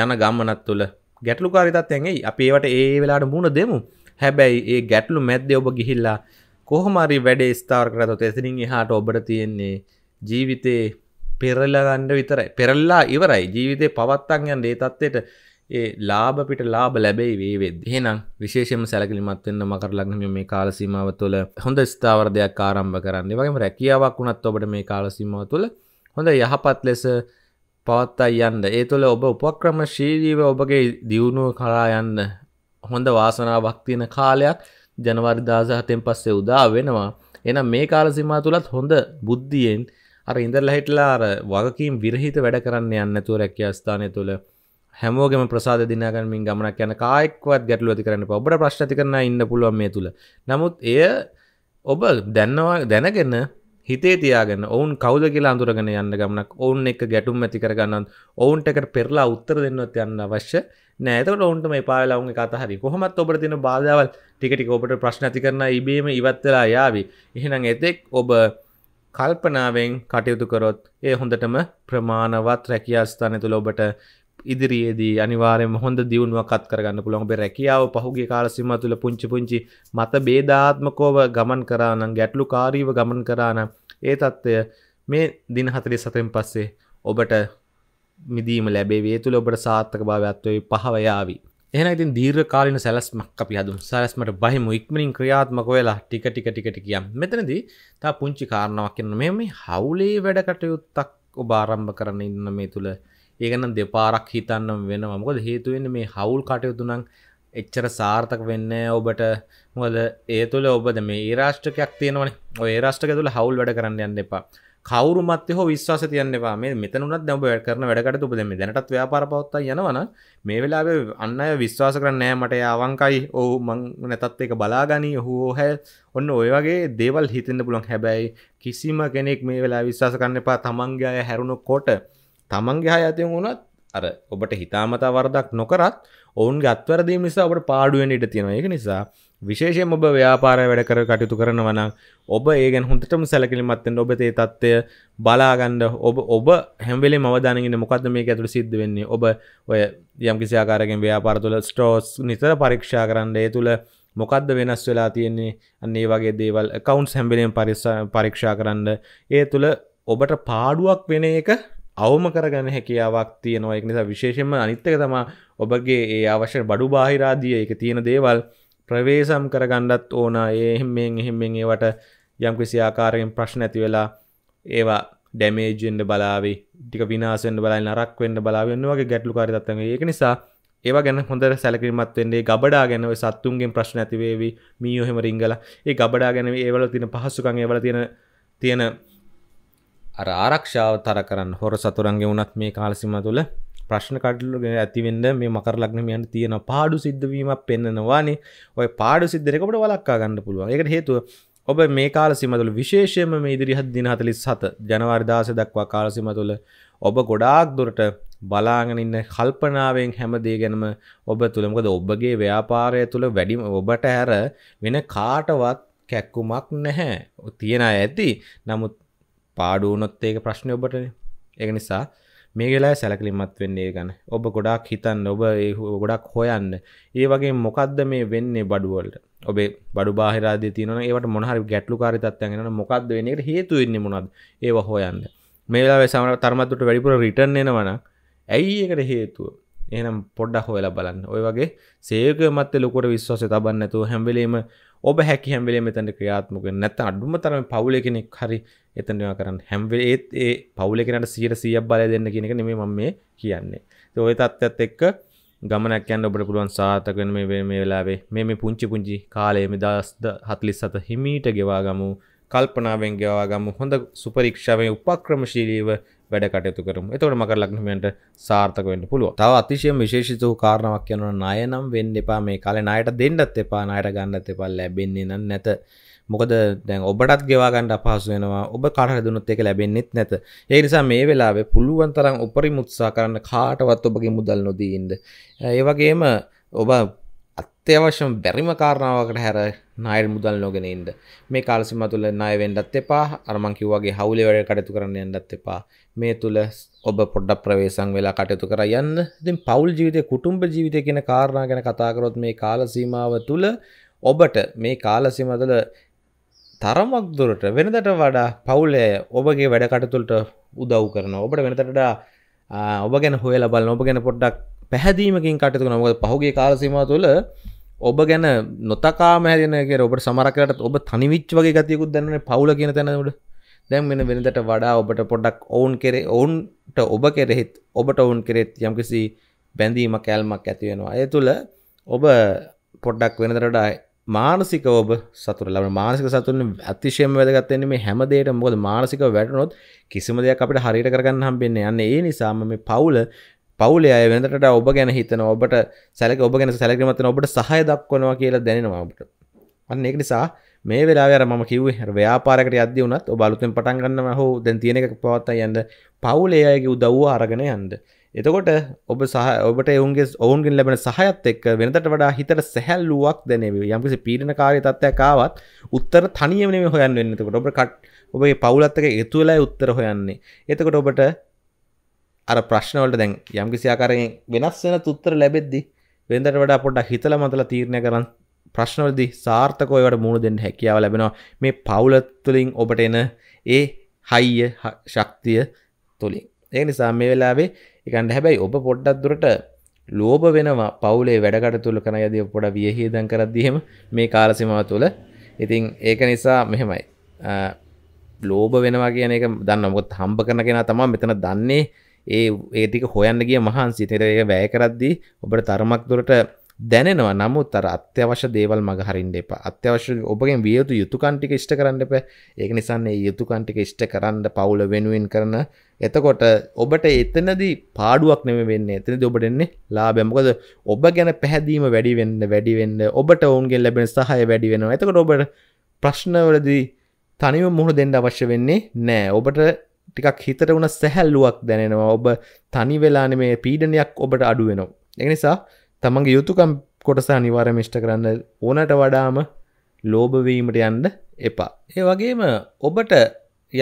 යන ගමනත් තුළ ගැටලුකාරිතත් ඇැයි අපේවට ඒ වෙලාට මුණ දෙමු හැබැයි ඒ ගැටලු මැද්දෙ ඔබ ගිහිල්ලා කොහොමරි වැඩේ ස්ථාර් කරත එතනින් එහාට ඔබට තියෙන්නේ ජීවිතේ පෙරල්ලගණ්ඩ විතරයි පෙරල්ලා ඉවරයි ජීවිතය පවත්තන් යන් ඒ තත්වයට ඒ ලාබ පිට ලාබ ලැබයි වේවෙද හෙනම් විශේෂම සැලකිලිමත්වෙන්න මකර ලගනම මේ කාලසීමාව තුළ හොඳ ස්ථාවර දෙයක් කාරම්භ කරන්න වගේම රැකියාවක් වුණත් ඔබට මේ කාලසීමාව තුළ හොඳ යහපත් ලෙස පවත්තා යන්න ඒ තුළ ඔබ උපක්‍රම ශීරීව ඔබගේ දියුණුව කරා යන්න හොඳ වාසනාවක් තියෙන කාලයක් ජනවාරි දාසහතෙන් පස්සේ උදා වෙනවා එනම් මේ කාලසිමා තුළත් හොඳ බුද්ධියෙන් අර ඉඳල් හිටලා අර වගකීම් විරහිත වැඩ කරන්න යන්නතුව රැකිය ස්ථානය තුළ හැමෝගම ප්‍රසාද දිනාගන්මින් ගමනක් යන කායෙක්වත් ගැටලු ඇති කරන්න ඔබට ප්‍රශ්ති කරන ඉන්න පුළුවන් මේ තුළ නමුත් එය ඔබ දැන්නවා දැනගන්න හිතේ තියාගෙන ඔවුන් කවද කියලා අඳුරගෙන යන්න ගමනක් ඔවුන් එක ගැටුම් ඇති කරගන්න ඔවුන්ට එකට පෙරලා උත්තර දෙන්නවත් යන්න අවශ්‍ය නෑතකට ඔවුන්ට මේ පාලවුන් කතහරි කොහොමත් ඔබට තින බාධාවල් ටිකටි ඔබට ප්‍රශ්න ඇති කරන ඉබීම ඉවත්වෙලා යාවි එහෙනම් එතෙක් ඔබ කල්පනාවෙන් කටයුතු කරොත් ඒ හොඳටම ප්‍රමාණවත් රැකියාස්ථානය තුළ ඔබට ඉදිරියේදී අනිවාරෙන් හොඳ දියුණුවකත් කරගන්න පුළොන්බේ රැකියාව පහුගේ කාලසිම තුළ පුංචි පුංචි මත බේධාත්මකෝව ගමන් කරාන ගැටලු කාරීව ගමන් කරාන ඒ තත්ත්වය මේ දින හතරි සතෙන් පස්සේ ඔබට මිදීම ලැබේ වේ තුළ ඔබට සාර්ථක භාවත්වයි පහවයාවි එහන ඉතින් දීර්ඝ කාලින සැලස්මක් අපි හදු සැලස්මට බහිම ඉක්මනින් ක්‍රියාත්මක වෙලා ටික ටික ටිකට කියම් මෙතනදී තා පුංචි කාරණාවක් කියන්න මෙම හවුලේ වැඩ කටයුත්තක් ඔබ ආරම්භ කරන ඉන්න මේ තුළ ඒකනම් දෙපාරක් හිතන්න වෙනවා මොකද හේතුවෙන්න මේ හවුල් කටයුතුනම් එච්චර සාර්ථක වෙන්න ඔබට මොද ඒ තුළ ඔබද මේ ඒරාෂ්ටකයක් තියෙනවන ඔය රාෂ්ටක තුළ හවුල් වැඩ කරන්න යන්න එපා කවරු මත හෝ විශ්වාස තියන්නවා මේ මෙතනුත් දැම වැඩ කරන වැඩකට උපද මේ දැනටත් ව්‍යාපාර පවත්තා යනවන මේ වෙලාබේ අන්න අය විශ්වාස කරන්නෑ මට අවංකයි ඔහු මං නැතත් එක බලාගනී හෝ හැ ඔන්න ඔය වගේ දේවල් හිතන්න පුළන් හැබැයි කිසිම කෙනෙක් මේ වෙලා විශ්වාස කරන්න එපා තමන්ගේ අය හැරුණු කොට තමන්ගේ හා ඇතින් වුණත් අර ඔබට හිතාමතා වරදක් නොකරත් ඔවුන් ගත්වරදීම නිසා ඔබට පාඩුවෙන් ඉට තියෙන එක නිසා විශේෂයෙන් ඔබ ව්‍යාපාරය වැඩ කර කටයුතු කරනවනම් ඔබ ඒගැන් හොඳටම සැලකිලිමත්තෙන් ඔබ තේ තත්ත්වය බලාගන්න ඔබ ඔබ හැම්වෙලේ මවදානගෙන මොකක්ද මේ ඇතුළ සිද්ධ වෙන්නේ ඔබ ඔය යම් කිසිආකාරගෙන් ව්‍යාපාර තුළ ස්ටෝස් නිතර පරීක්ෂා කරන්න ඒ තුළ මොකක්ද වෙනස් වෙලා තියෙන්නේ අන්නේ වගේ දේවල් කවුන්් හැම්බිලෙන් පරික්ෂා කරන්න ඒ තුළ ඔබට පාඩුවක් වෙන එක අවම කරගන්න හැකියාවක් තියෙනවා එක් නිසා විශේෂෙන්ම අනිත්තක තමා ඔබගේ ඒ අවශ්‍ය බඩු බාහිරාදිය එක තියෙන දේවල් ප්‍රවේශම් කරගණ්ඩත් ඕන ඒහෙමෙන් එහෙමෙන් ඒවට යම් කිසි ආකාරයෙන් ප්‍රශ්න ඇති වෙලා ඒවා ඩැමේජෙන්ඩ බලාවේ ටික විනාසෙන්ට බලයි නරක්වෙන්ට බලාවන්න වගේ ගැටලු කාරිතත්ව ඒක නිසා ඒව ගැන හොඳර සැලකිරිමත් වෙන්නේ ගබඩා ගැන සත්තුන්ගෙන් ප්‍රශ්න ඇතිවේවි මීයෝහෙම රිංගල ඒ ගබඩා ගැන ඒවල තින පහසුකන් ඒවල තියෙන තියෙන අර ආරක්ෂාව තර කරන්න හොර සතුරන්ගේ වනත් මේ කාලසිම තුළ ප්‍රශ්න කටලු ඇතිවෙන්න මේ මකර ලක්නමයන් තියෙන පාඩු සිද්ධවීමක් පෙන්න්නවානේ ඔය පාඩු සිද්ධරකට වලක්කා ගන්න පුළුවන් එකට හේතුව ඔබ මේ කාලසිමතුළ විශේෂයම මේ ඉදිරිහත් දින හතලි සත ජනවර්දාස දක්වා කාලසිම තුළ ඔබ ගොඩාක් දුරට බලාගෙන ඉන්න කල්පනාවෙන් හැමදේ ගැනම ඔබ තුළ මොකද ඔබගේ ව්‍යාපාරය තුළ වැඩිම ඔබට හැර වෙන කාටවත් කැක්කුමක් නැහැ තියෙන ඇති නමුත් පාඩුවනොත් ඒක ප්‍රශ්නය ඔබටන ඒ නිසා මේ වෙලා සැලකලිමත් වෙන්නේ ගන්න ඔබ ගොඩක් හිතන්න ඔබ ගොඩක් හොයන්න ඒ වගේ මොකක්ද මේ වෙන්නේ බඩුවලට ඔබේ බඩු බාහිරාද තින ඒට මොහරි ගැටලු කාරිතත්යගෙන මොකක්ද වෙනට හේතු වෙන්නේ මොනද ඒව හොයන්න මේලා සමර තර්මත්තුට වැඩිපුර රිටර්න් එනවන ඇයි ඒකට හේතුව එනම් පොඩ්ඩක් හොයලා බලන්න ඔය වගේ සේක මත ලොකට විශ්වාස තබන්න ඇතුව හැම්වලීම ඔබ හැකි හැම්වලේ මෙතැට ක්‍රියාත්මක නැත අඩුම තරම පවුල කෙනෙක් හරි එතනවා කරන්න හැම්වල ඒත් ඒ පවුල කෙනට සියට සියක් බල දෙන්න කියනක නෙමේ මම මේ කියන්නේ ඔය තත්ත්ත් එක්ක ගමනක් යන්න ඔබට පුළුවන් සාතක වෙන මේ මේ වෙලාවේ මේ මේ පුංචි පුංචි කාලයේ මේ 1047 හිමීට ගෙවා ගමු කල්පනාවෙන් ගෙවා ගමු හොඳ සුපරීක්ෂාවෙන් උපක්‍රමශීලීව වැඩ කටයුතු කරම එතවට මකර ලක්නමට සාර්ථකවෙන්න පුළුව තව අතිශයම විශේෂිතූ කාරණාවක් කියන නයනම් වෙන්න එපා මේ කාලේ නයට දෙන්නත් එපා නයට ගන්නත් එපා ලැබෙන්නේ නම් නැත මොකද දැන් ඔබටත් ගෙවාගන්නඩ පහසුවෙනවා ඔබ කාර දුනොත් එක ලැබෙන්නෙත් නැත ඒ නිසා මේ වෙලාවේ පුළුවන් තරම් උපරි මුත්සා කරන්න කාටවත් ඔබගේ මුදල් නොදීන්ද ඒවගේම ඔබ අත්‍යවශ්‍යම බැරිම කාරණාවකට හැර ණයට මුදල් නොගෙන ඉන්න. මේ කාලසීම තුළ ණය වෙන්නත් එපා. අර මං කිව්වාගේ හවුලේ වැඩ කටයුතු කරන්න යන්නත් එපා. මේ තුළ ඔබ පොඩ්ඩක් ප්‍රවේශම් වෙලා කටයුතු කර යන්න. ඉතින් පෞල් ජීවිතේ කුටුම්බ ජීවිතේ කියන කාරණා ගැන කතා කරොත් මේ කාල සීමාව තුළ ඔබට මේ කාල සීමාව තුළ තරමක් දුරට වෙනදට වඩා පවුලය ඔබගේ වැඩකටතුළට උදව් කරන ඔබට වෙනතට ඔබ ගැන හොයල බල ඔබ ගැන පොඩ්ඩක් පැහැදීමකින් කටතු නොකද පහුගේ කාලසීම තුළ ඔබ ගැන නොතකා මෑරනගේ ඔබට සමරකට ඔබ තනිවිච් වගේ ගතියකුත් දැන්නන පවුල කියන තැනට දැම් වෙන වෙනදට වඩා ඔබට පොඩක් ඔවුන් කෙරේ ඔවුන්ට ඔබ කෙරෙහිත් ඔබට ඔවුන් කෙරෙත් යම්කිසි බැඳීම කෑල්මක් ඇතිවෙනවා ඒ තුළ ඔබ පොඩ්ඩක් වෙනදරට මානසික ඔබ සතුර ලබ මානසික සතුරන අතිශයම වැදගත්තන්නේ මේ හැමදේට මොද මානසික වැටනොත් කිසිම දෙයක් අපට හරිට කරගන්න හම්බෙන්නේ යන්න ඒ නිසාම මේ පවුල පවුලය වෙනට ඔබ ගැන හිතන ඔබට සැලක ඔබ ගැන සැලකමතන ඔබට සහය දක්වනවා කියලා දැනෙනවාට අන්න එක් නිසා මේ වෙලාර ම කිව ව්‍යාපාරකට අද වනත් ඔබලුතෙන් පටන්ගන්නම හෝ දැන් තියෙන එක පවත්තා යන්න පවුලයගේ උදව්ව අරගෙන යන්ද. එතකොට ඔබ සහ ඔබට ඔුන්ගේ ඔවුන්ගෙන් ලැබෙන සහයත් එක් වෙනතට වඩා හිතට සැහැල්ලුවක් දැනව යම්කිසි පීඩන කාරය තත්වයකාවත් උත්තර තනියමනේ හොයන්න වෙන්නතකොට ඔබ කට් ඔබේ පවුලත්තක එතුවලා උත්තර හොයන්නේ එතකොට ඔබට අර ප්‍රශ්නවලට දැන් යම් කිසියාකාරයෙන් වෙනස් වෙන තුත්තර ලැබෙද්දි වෙනදට වඩා පොඩ්ඩක් හිතලා මතලා තීරණය කරන් ප්‍රශ්නවලදී සාර්ථකව ඒවට මුහුණ දෙන්න හැකියාව ලැබෙනවා මේ පවුල තුලින් ඔබට එන ඒ හයිය ශක්තිය තුලින් ඒ නිසා මේ වෙලාවේ එකන්න හැබැයි ඔබ පොඩ්ඩක් දුරට ලෝභ වෙනවා පවුලේ වැඩකට තුළ කන යදී පොඩ වියහිදන් කරද්දිහෙම මේ කාලසිමාව තුළ ඉතින් ඒක නිසා මෙහෙමයි ලෝභ වෙනවා කියන එක දන්න මොත් හම්බ කරන කෙන තමා මෙතන දන්නේ ඒ ඒතික හොයන්නගේ මහන්සි තෙරය වැය කරද්දී ඔබට තරමක් දුරට දැනෙනවා නමුත් අර අත්‍යවශ්‍ය දේවල් මග හරින්න එප අත්‍යවශ්‍ය ඔබගෙන් වියතු යුතුකන්ටික ඉෂ්ට කරන්න එප ඒක නිසන්නේ යුතුකන්ටික ඉෂ්ට කරන්න පවුල වෙනුවෙන් කරන එතකොට ඔබට එතනදී පාඩුවක් නෙම වෙන්න එතනද ඔබට එන්නේ ලාබැමකද ඔබ ගැන පැහැදීම වැඩි වෙන්න වැඩි වෙන්න ඔබට ඔවුන්ගේ ලැබෙන සහය වැඩි වෙනවා එතකොට ඔබට ප්‍රශ්නවලදී තනිව මුහුණ දෙන්න අවශ්‍ය වෙන්නේ නෑ ඔබට ටිකක් හිතට වුණ සැහැල්ලුවක් දැනෙනවා ඔබ තනි වෙලාන මේ පීඩනයක් ඔබට අඩුවෙනවා. එනිසා තමන්ගේ යුතුකම් කොටස අනිවාර මිෂ්ට කරන්න ඕනට වඩාම ලෝභවීමට යන්ඩ එපා. ඒ වගේම ඔබට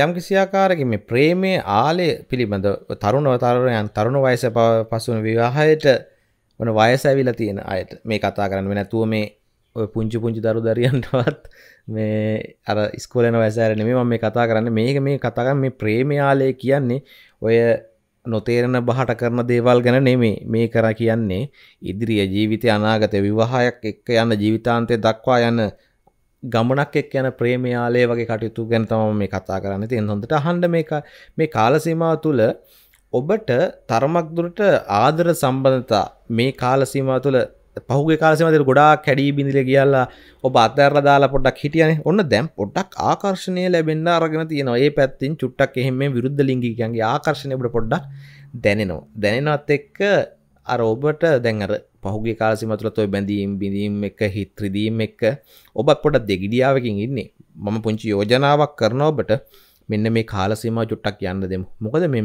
යම් කිසියාකාරකින් මේ ප්‍රේමය ආලය පිළිබඳ තරුණ වතරයන් තරුණ වයස පසුන විවාහයට වන වයසැවිල තියෙන අයට මේ කතා කරන්න වෙනැතුව මේ ඔය පුංචි පුංචි දරු දරියන්ටවත් මේ අර ස්කෝලන වැසෑරන මේ මම මේ කතා කරන්න මේක මේ කතාගන්න මේ ප්‍රේමයාලය කියන්නේ ඔය නොතේරෙන බහට කරන දේවල් ගැන නෙමේ මේ කර කියන්නේ ඉදිරිය ජීවිතය අනාගත විවාහයක් එක්ක යන්න ජීවිතාන්තය දක්වා යන ගමනක් එක් යන ප්‍රේමයාලය වගේ කටයුතු ගැන තම මේ කතා කරන්න තියෙන් හොඳට අහන්ඩ මේ කාලසීමා තුළ ඔබට තරමක් දුරට ආදර සම්බන්ධතා මේ කාලසීමා තුළ පහුගේ කාලසිමතර ගොඩා කැඩී බිඳිල කියලා ඔබ අදරල දාලා පොඩක් හිටියන ඔන්න දැම් පොඩ්ඩක් ආකර්ශණය ලැබෙන්න්න අරගෙන තියෙනවා ඒ පැත්තින් චුට්ටක් එහෙම විරුද්ධ ලිංගිකන්ගේ ආකර්ශණයට පොඩ්ඩක් දැනෙනවා දැනෙනවත් එක්ක අර ඔබට දැන්ර පහුගේ කාලසිමතුල තොයි බැඳීම් බිඳීම් එක හිත්‍රදීම් එක ඔබ පොට දෙගිඩියාවකින් ඉන්නේ මම පුංචි යෝජනාවක් කරන ඔබට මෙන්න මේ කාලසිම චුට්ටක් යන්න දෙමු මොකද මේ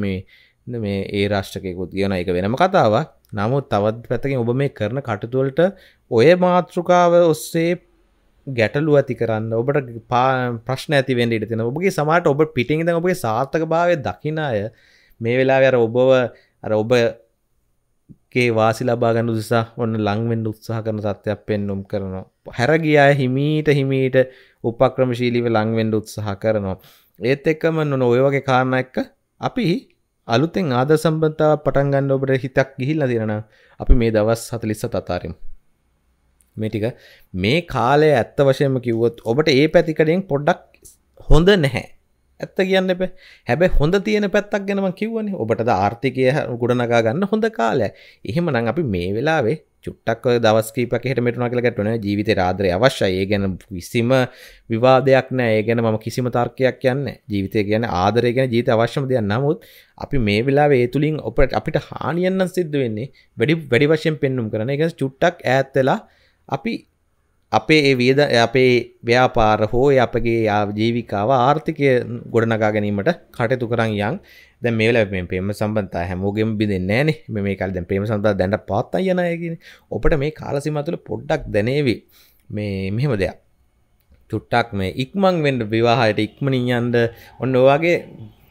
මේ ඒ රාෂ්ටකයකුත් කියන එක වෙනම කතාවක් නමුත් තවත් පැතකින් ඔබ මේ කරන කටතුවලට ඔය මාතෘකාව ඔස්සේ ගැටලු ඇති කරන්න ඔබට පා ප්‍රශ්න ඇතිවෙන්ට ඉටතින ඔබගේ සමට ඔබ පිටිහිද ඔබගේ සාර්ථක භාවය දකින අය මේ වෙලා අර ඔබව අර ඔබ වාසි ලබාගන්න දෙසා ඔන්න ලංවෙන්ඩ උත්සාහ කරන සත්‍යයක් පෙන්නුම් කරනවා හැරගියා හිමීට හිමීට උපක්‍රමශීලිව ලංවෙන්ඩ උත්සාහ කරනවා ඒත් එක්කම නොන ඔය වගේ කාරණ එක්ක අපි අලුතෙන් ආද සම්බන්තාව පටන්ගන්න ඔබට හිතක් ගිහිල්ල දෙරන අපි මේ දවස් හතලිස්ස තතාරම් මේටික මේ කාලය ඇත්ත වශයම කිව්වොත් ඔබට ඒ පැතිකඩෙන් පොඩ්ඩක් හොඳ නැහැ ඇත්ත කියන්න එප හැබැ හොඳ තියෙන පැත්තක් ගැනම කිව්වනි ඔබට ආර්ථිකය ගොඩනගා ගන්න හොඳ කාලය එහෙම නම් අපි මේ වෙලාවේ චුට්ටක් දවස්කීපකට මෙටුණ කළ ගැටන ජීවිත රාදරය අවශ්‍යය ඒ ගැන විසිම විවාදයක් නෑ ඒ ගැන මම කිසිම තර්කයක් යන්න ජීවිතය ගැන ආදරය ගැන ජීත අවශ්‍යම දෙයක් නමුත් අපි මේ වෙලා වේතුලින් ඔපට අපිට හානියන්න සිද්ධ වෙන්නේ වැඩි වැඩි වශයෙන් පෙන්නුම් කරන එක චුට්ටක් ඇත්තලා අපි අපේ ඒ වියද අපේ ව්‍යාපාර හෝ අපගේ ජීවිකාව ආර්ථිකය ගොඩනගා ගැනීමට කටයුතු කරන් යන් දැන් මේ වෙලාවේ මේ ප්‍රේම සම්බන්ධතා හැමෝගෙම බිඳෙන්නේ නැහනේ මේ මේ කාලේ දැන් ප්‍රේම සම්බන්ධතා දැන්ට පාත්තන් යන අය කියන්නේ ඔබට මේ කාල සීමාව තුළ පොඩ්ඩක් දැනේවි මේ මෙහෙම දෙයක් චුට්ටක් මේ ඉක්මන් වෙන්න විවාහයට ඉක්මනින් යන්න ඔන්න ඔයගේ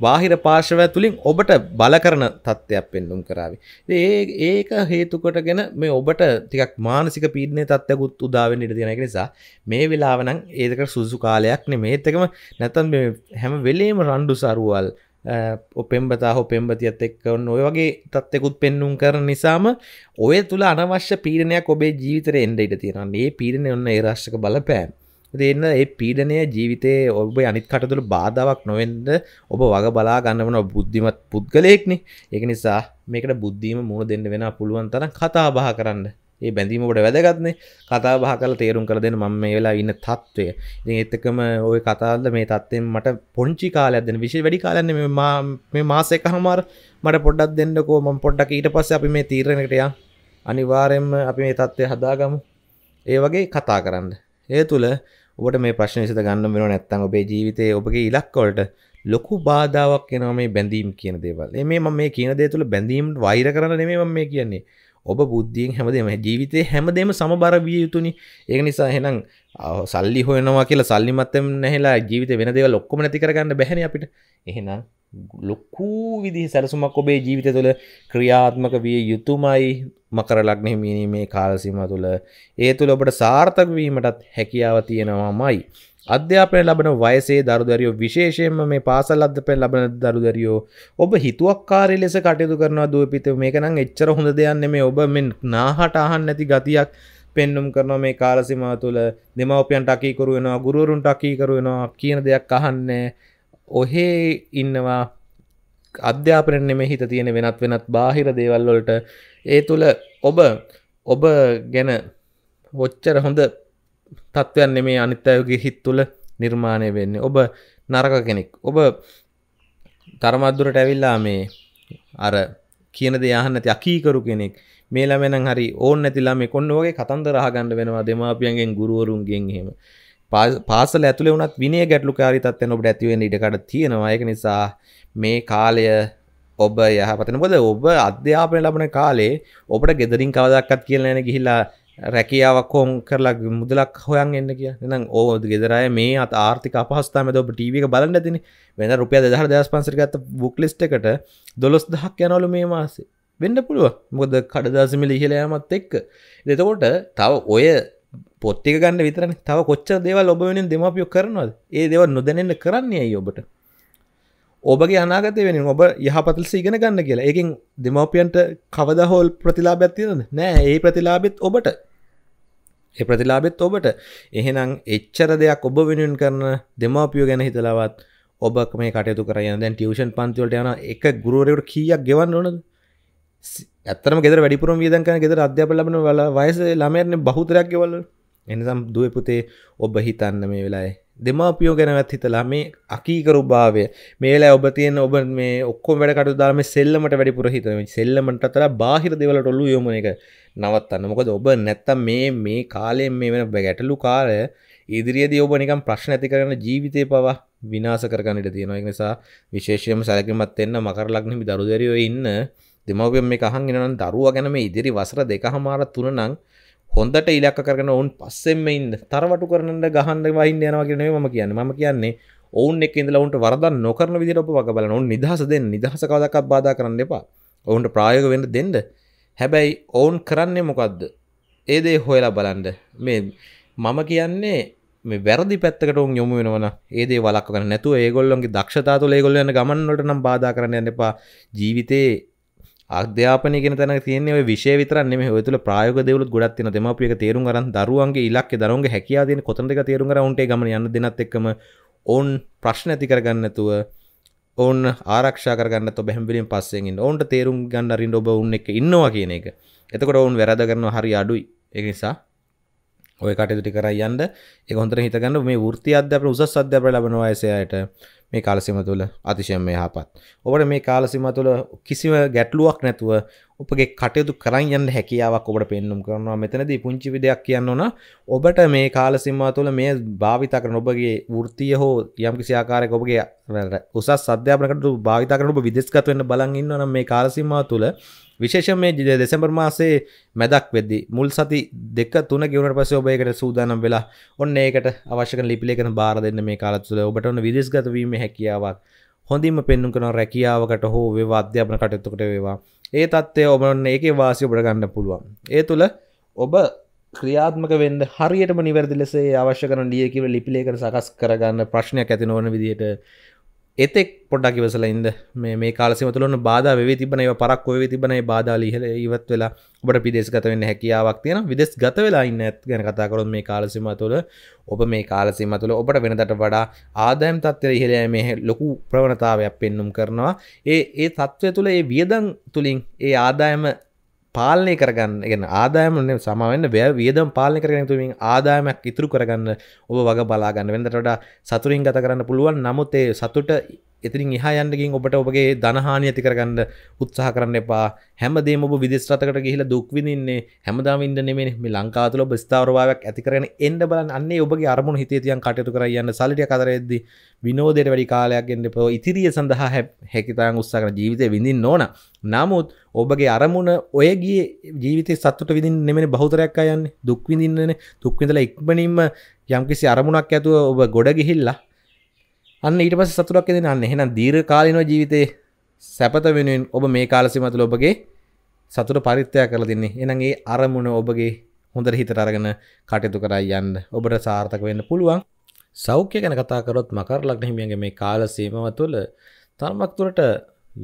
බාහිර පාර්ශවය තුළින් ඔබට බල කරන තත්ත්වයක් පෙන්නුම් කරාව. ඒ ඒක හේතුකොටගෙන මේ ඔබට තිකක් මානසික පීඩනය තත්ත්යකුත් උදාවෙන් ඉට තියෙන නිසා මේ වෙලාවනං ඒදක සුසු කාලයක් නෙ මේත්තකම නැතන් හැම වෙලේම රණ්ඩු සරුවල් පෙම්බතා හෝ පෙම්බතියත් එක්කවන්න ඔය වගේ තත්ෙකුත් පෙන්නුම් කර නිසාම ඔය තුළ අනවශ්‍ය පීරණයක් ඔබේ ජීවිතර එන්ඩ ඉට තියෙනන්නේ පීරණය ඔන්න ඒරශ්ක බලපෑම් තියන්න ඒ පීඩනය ජීවිතය ඔබ අනිත් කටතුළ බාධාවක් නොවෙන්ද ඔබ වග බලා ගන්නවන බුද්ධිමත් පුද්ගලයෙක්නෙ එක නිසා මේකට බුද්ධීම මුණ දෙන්න වෙන පුළුවන් තරම් කතා බහ කරන්න ඒ බැඳීමට වැදගත්න කතා බහ කල තේරුම් කර දෙන්න මම මේ වෙලා ඉන්න තත්ත්වය ඉති එත්තකම ඔය කතාල්ද මේ තත්වෙන් මට පොංචි කාලයක් දෙන විශෂ වැඩි කාලන්න මේ මාසෙක් හමාර මට පොඩ්ඩක් දෙන්නකෝ ම පොඩ්ඩක් ඊට පස්ස අපි මේ තීරණකටය අනිවාරයෙන්ම අපි මේ තත්ත්වය හදාගමු ඒ වගේ කතා කරන්න ඒ තුළ ඔට මේ ප්‍රශ්න විසත ගන්න වෙන නැත්තන් ඔබේ ජීවිතය ඔබගේ ඉලක්කොලට ලොකු බාධාවක් එනවා මේ බැඳීම් කියන දේවල් මේ ම මේ කියන දේ තුළ බැඳීම් වෛර කරන නෙමේ ම මේ කියන්නේ ඔබ බුද්ධියෙන් හැමදේම ජීවිතය හැමදේම සමබර විය යුතුනි ඒක නිසා හෙනම් සල්ලි හොයනවා කියලා සල්ලි මත්තම නැහලා ජීවිත වෙන දේවල් ඔක්කොම නැති කරගන්න බැහැනේ අපිට එහෙනම් ලොකු විදිහ සැලසුමක් ඔබේ ජීවිතය තුළ ක්‍රියාත්මක විය යුතුමයි මකර ලග්න හිමිනීමේ කාලසීම තුළ ඒ තුළ ඔබට සාර්ථක වීමටත් හැකියාව තියෙනවාමයි. අධ්‍යාපනය ලබන වයසේ දරුදරියෝ විශේෂයෙන්ම මේ පාසල් අධ්‍යාපනය ලබන දරුදරියෝ ඔබ හිතුවක්කාරී ලෙස කටයුතු කරනවා දුවපිත මේක නම් එච්චර හොඳ දෙයක් නෙමෙයි ඔබ මෙන් නාහට අහන්න නැති ගතියක් පෙන්눔 කරනවා මේ කාලසීමාව තුළ දෙමව්පියන්ට අකීකරු වෙනවා ගුරුවරුන්ට අකීකරු වෙනවා කියන දෙයක් අහන්නේ ඔහේ ඉන්නවා අධ්‍යාපනයෙන් මේ හිත තියෙන වෙනත් වෙනත් බාහිර දේවල්වලට ඒ තුළ ඔබ ඔබ ගැන ඔච්චර හොඳ තත්ත්වයන් මේ අනිත් අයගේ හිත් තුළ නිර්මාණය වෙන්නේ ඔබ නරක කෙනෙක් ඔබ තරමත්දුරට ඇවිල්ලා මේ අර කියන දයාහන්න ඇති අකීකරු කෙනෙක් මේලා මෙනන් හරි ඕන්න ඇතිලා මේ කොන්න වගේ කතන්ද රහගන්න වෙනවා දෙමාපියන්ගෙන් ගුරුවරුන්ගෙන් හෙම පාසල ඇතුළේ වුණත් විනය ගැටලුකාරිතත්වයන ඔබට ඇතිවෙන ඉඩකට තියෙනවා ඒක නිසා මේ කාලය ඔබ යහපතන බොද ඔබ අධ්‍යාපනය ලබන කාලේ ඔබට ගෙදරින් කවදක්කත් කියලන ගිහිලා රැකියාවක් හෝම් කරලා මුදලක් හොයන් එන්න කිය නම් ඕද ගෙදරය මේ අත් ආර්ථික අපහස්ථාම ඔබ ටීවක බලන්න තින වෙන රුපිය දහ දස් පන්සරගත්ත බුක්ලිස්ට එකට දොළොස් දහක් යනවලු මේ මාසේ වෙන්න පුළුව මොද කඩදාසමිලි ඉහලයාමත් එක්ක එතකොට තව ඔය පොත්තික ගන්න විතරන තව කොච්ච දේවල් ඔබ වෙනින් දෙමපියෝ කරනවද ඒ දේව නොදැනෙන්න්න කරන්නේ ඇයි ඔබට ඔබගේ අනාගත වෙන ඔබ යහපතල් සීගෙන ගන්න කියලා එකින් දෙමවපියන්ට කවද හෝල් ප්‍රතිලාබැත්තියද නෑ ඒ ප්‍රතිලාබෙත් ඔබට ඒ ප්‍රතිලාබෙත් ඔබට එහෙනම් එච්චර දෙයක් ඔබ වෙනුවෙන් කරන දෙමවපියෝ ගැන හිතලවත් ඔබ මේ කටයුතු කරය දැන් ටියවෂන් පන්තිවලට යන එක ගුරුවරයට කියක් ගෙවන්න ඕනද ඇත්තම ගෙදර වැඩිපුරම් වියදන් කරන ගෙදර අධ්‍යාපන ලබන වල වයස ළමයන් බහුතරයක් ගෙවල් එනිසම් දුවේ පුතේ ඔබ හිතන්න මේ වෙලාවේ දෙමාපියෝ ගැනවත් හිතලා මේ අකීකරුභාවය මේ වෙලාවේ ඔබ තියෙන ඔබ මේ ඔක්කොම වැඩ කටයුතු දාලා මේ සෙල්ලමට වැඩිපුර හිතන මේ සෙල්ලමට අතර බාහිර දේවල්ට ඔලු යොමු එක නවත්තන්න මොකද ඔබ නැත්තම් මේ මේ කාලයෙන් මේ වෙන ගැටලු කාලය ඉදිරියේදී ඔබ නිකන් ප්‍රශ්න ඇති කරන ජීවිතේ පවා විනාශ කරගන්න ඉඩ තියෙනවා ඒ නිසා විශේෂයෙන්ම සැලකිලිමත් වෙන්න මකර ලග්නෙහි දරුදරියෝ ඉන්න දෙමවපියම් මේ අහන් එනනම් දරුව ගැනම ඉදිරි වසර දෙක හමාර තුන නං හොඳට ඉලක්ක කරන ඔවුන් පස්සෙම ඉන්න තරවටු කරනට ගහන්ඩ වහින්න යනවාගෙන ම කියන්න ම කියන්නේ ඔවුන් එක ඉඳලවුන්ට වරද නොකරන විදිරප වග බලන ඔවන් නිදහස දෙන්න නිදහස කවදකක් බාධ කරන්න එපා ඔවුන්ට ප්‍රායෝග වෙන්න දෙන්න හැබැයි ඔවුන් කරන්නේ මොකක්ද ඒදේ හොයලා බලන්ඩ මේ මම කියන්නේ මේ වැරදි පැත්තකට උන් යොමු වෙනවන ඒදේ වලක් කරන්න නැතු ඒගොල්ලොන්ගේ දක්ෂතාතු ඒගොල්ලන්න ගමන්නට නම් බාධ කරන්න එපා ජීවිතයේ අධ්‍යාපන ගෙන තැන තියන්නේ විශේ විතරන්නේ මේ තුළ ප්‍රායක දෙවල ගොඩත් තින දෙමපියක තේරුම් කරන් දරුවන්ගේ ඉලක්ක දරුවන්ගේ හැකියාව දෙන කොතනද තේරුම් කර උන්ට ගමන යන දෙනත් එක්කම ඕන් ප්‍රශ්න ඇති කරගන්නතුව ඕන් ආරක්ෂා කරගන්න තො බැහැම්බිලින් පස්සෙන් ඕන්ට තේරුම් ගන්න රින්ඩ ඔබ උන්න එක ඉන්නවා කියන එක එතකොට ඔවුන් වැරද කරනවා හරි අඩුයි ඒ නිසා ඔය කටයුතු කරයි යන්න ඒ හොඳට හිතගන්න මේ වෘත්ති අධ්‍යාපන උසස් අධ්‍යාපන ලබන වයසයට මේ කාලසිම තුළ අතිශයම යහපත්. ඔබට මේ කාලසිම තුළ කිසිම ගැටලුවක් නැතුව ඔපගේ කටයුතු කරන් යන්න හැකියාවක් ඔබට පෙන්නුම් කරනවා මෙතනදී පුංචි විදයක් කියන්න ඕන ඔබට මේ කාලසිම්මා තුළ මේ භාවිතා කරන ඔබගේ වෘත්තිය හෝ යම්කිසි ආකාරයක ඔබගේ උසස් අධ්‍යාපනකට භාවිතා කරන ඔබ විදේශගත වෙන්න බලන් ඉන්නවා නම් මේ කාලසිම්මා තුළ විශේෂ මේ දෙසැම්බර් මාසේ මැදක් වෙද්දි මුල් සති දෙක තුන ගෙවුණට පස්සේ ඔබ ඒකට සූදානම් වෙලා ඔන්න ඒකට අවශ්‍ය කරන ලිපි ලේඛන බාර දෙන්න මේ කාලය තුළ ඔබට ඔන්න විදේශගත වීමේ හැකියාවක් හොඳින්ම පෙන්වන කරන රැකියාවකට හෝ වේවා අධ්‍යාපන කටයුතුකට වේවා ඒ තත්ත්වය ඔබන්න ඒක වාසි ඔබට ගන්න පුළුවන් ඒ තුළ ඔබ ක්‍රියාත්මක වෙන්න හරියටම නිවැරදි ලෙසේ අවශ්‍ය කරන ලියකිව ලිපිලේකර සකස් කරගන්න ප්‍රශ්නයක් ඇති නොවන විදියට එතෙක් පොඩක් ඉවසල ඉද මේ කාලසිමතුලන බාධ වේ තිබන පරක් ඔය තිබන බාධලි හල ඉවත් වෙලා ඔබට පිදෙස් ගත වෙන්න හැකියාවක් තියෙන විදෙස් ගත වෙලා ඉන්න ගැන කතාකරොත් මේ කාලසිම තුළ ඔබ මේ කාලසිම තුළ ඔබට වෙනතට වඩා ආදායම් තත්වර ඉහලෑ මේ ලොකු ප්‍රවණතාවයක් පෙන්නුම් කරනවා ඒ ඒ තත්ත්වය තුළ ඒ වියදන් තුළින් ඒ ආදායම පාලනය කරගන්න ගෙන ආදායමන සමාවෙන්න බෑ වියදම් පාලනය කරගෙන තුමින් ආදායමක් ඉතුරු කරගන්න ඔබ වග බලාගන්න වෙනදට වඩා සතුරින් ගත කරන්න පුළුවන් නමුත් ඒ සතුට එතින් එහා යන්නකින් ඔබට ඔබගේ දනහානි ඇති කරගන්න උත්සාහ කරන්න එපා හැමදේ ඔබ විදිස්රතකට ගිහිලා දුක් විඳින්නේ හැමදාම ඉන්න නෙමෙයි මේ ලංකාවතුල ඔබ ස්ථාවරභාවයක් ඇති කරගෙන එන්න බලන්න අන්නේ ඔබගේ අරමුණු හිතේ තියන් කටයුතු කරා යන්න සල්ලිය කතරෙද්දී විනෝදයට වැඩි කාලයක් ගෙන්න එපා ඉතිරිය සඳහා හැකි තරම් උත්සාහ කරන ජීවිතේ විඳින්න ඕන නමුත් ඔබගේ අරමුණ ඔය ගිය ජීවිතේ සතුට විඳින්න නෙමෙයි බහුතරයක් අය යන්නේ දුක් විඳින්නනේ දුක් විඳලා ඉක්මනින්ම යම්කිසි අරමුණක් ඇතුව ඔබ ගොඩ ගිහිල්ලා අන්න ඊට පස්සේ සතුටක් දෙන අන්න එහෙනම් දීර්ඝකාලීන ජීවිතේ සැපත වෙනුවෙන් ඔබ මේ කාලසීම තුළ ඔබගේ සතුට පරිත්‍යාග කරලා දෙන්නේ. එහෙනම් ඒ අරමුණ ඔබගේ හොඳට හිතට අරගෙන කටයුතු කරා යන්න ඔබට සාර්ථක වෙන්න පුළුවන්. සෞඛ්‍ය ගැන කතා කරොත් මකර ලග්න හිමියන්ගේ මේ කාල සීමාව තුළ තරමක් දුරට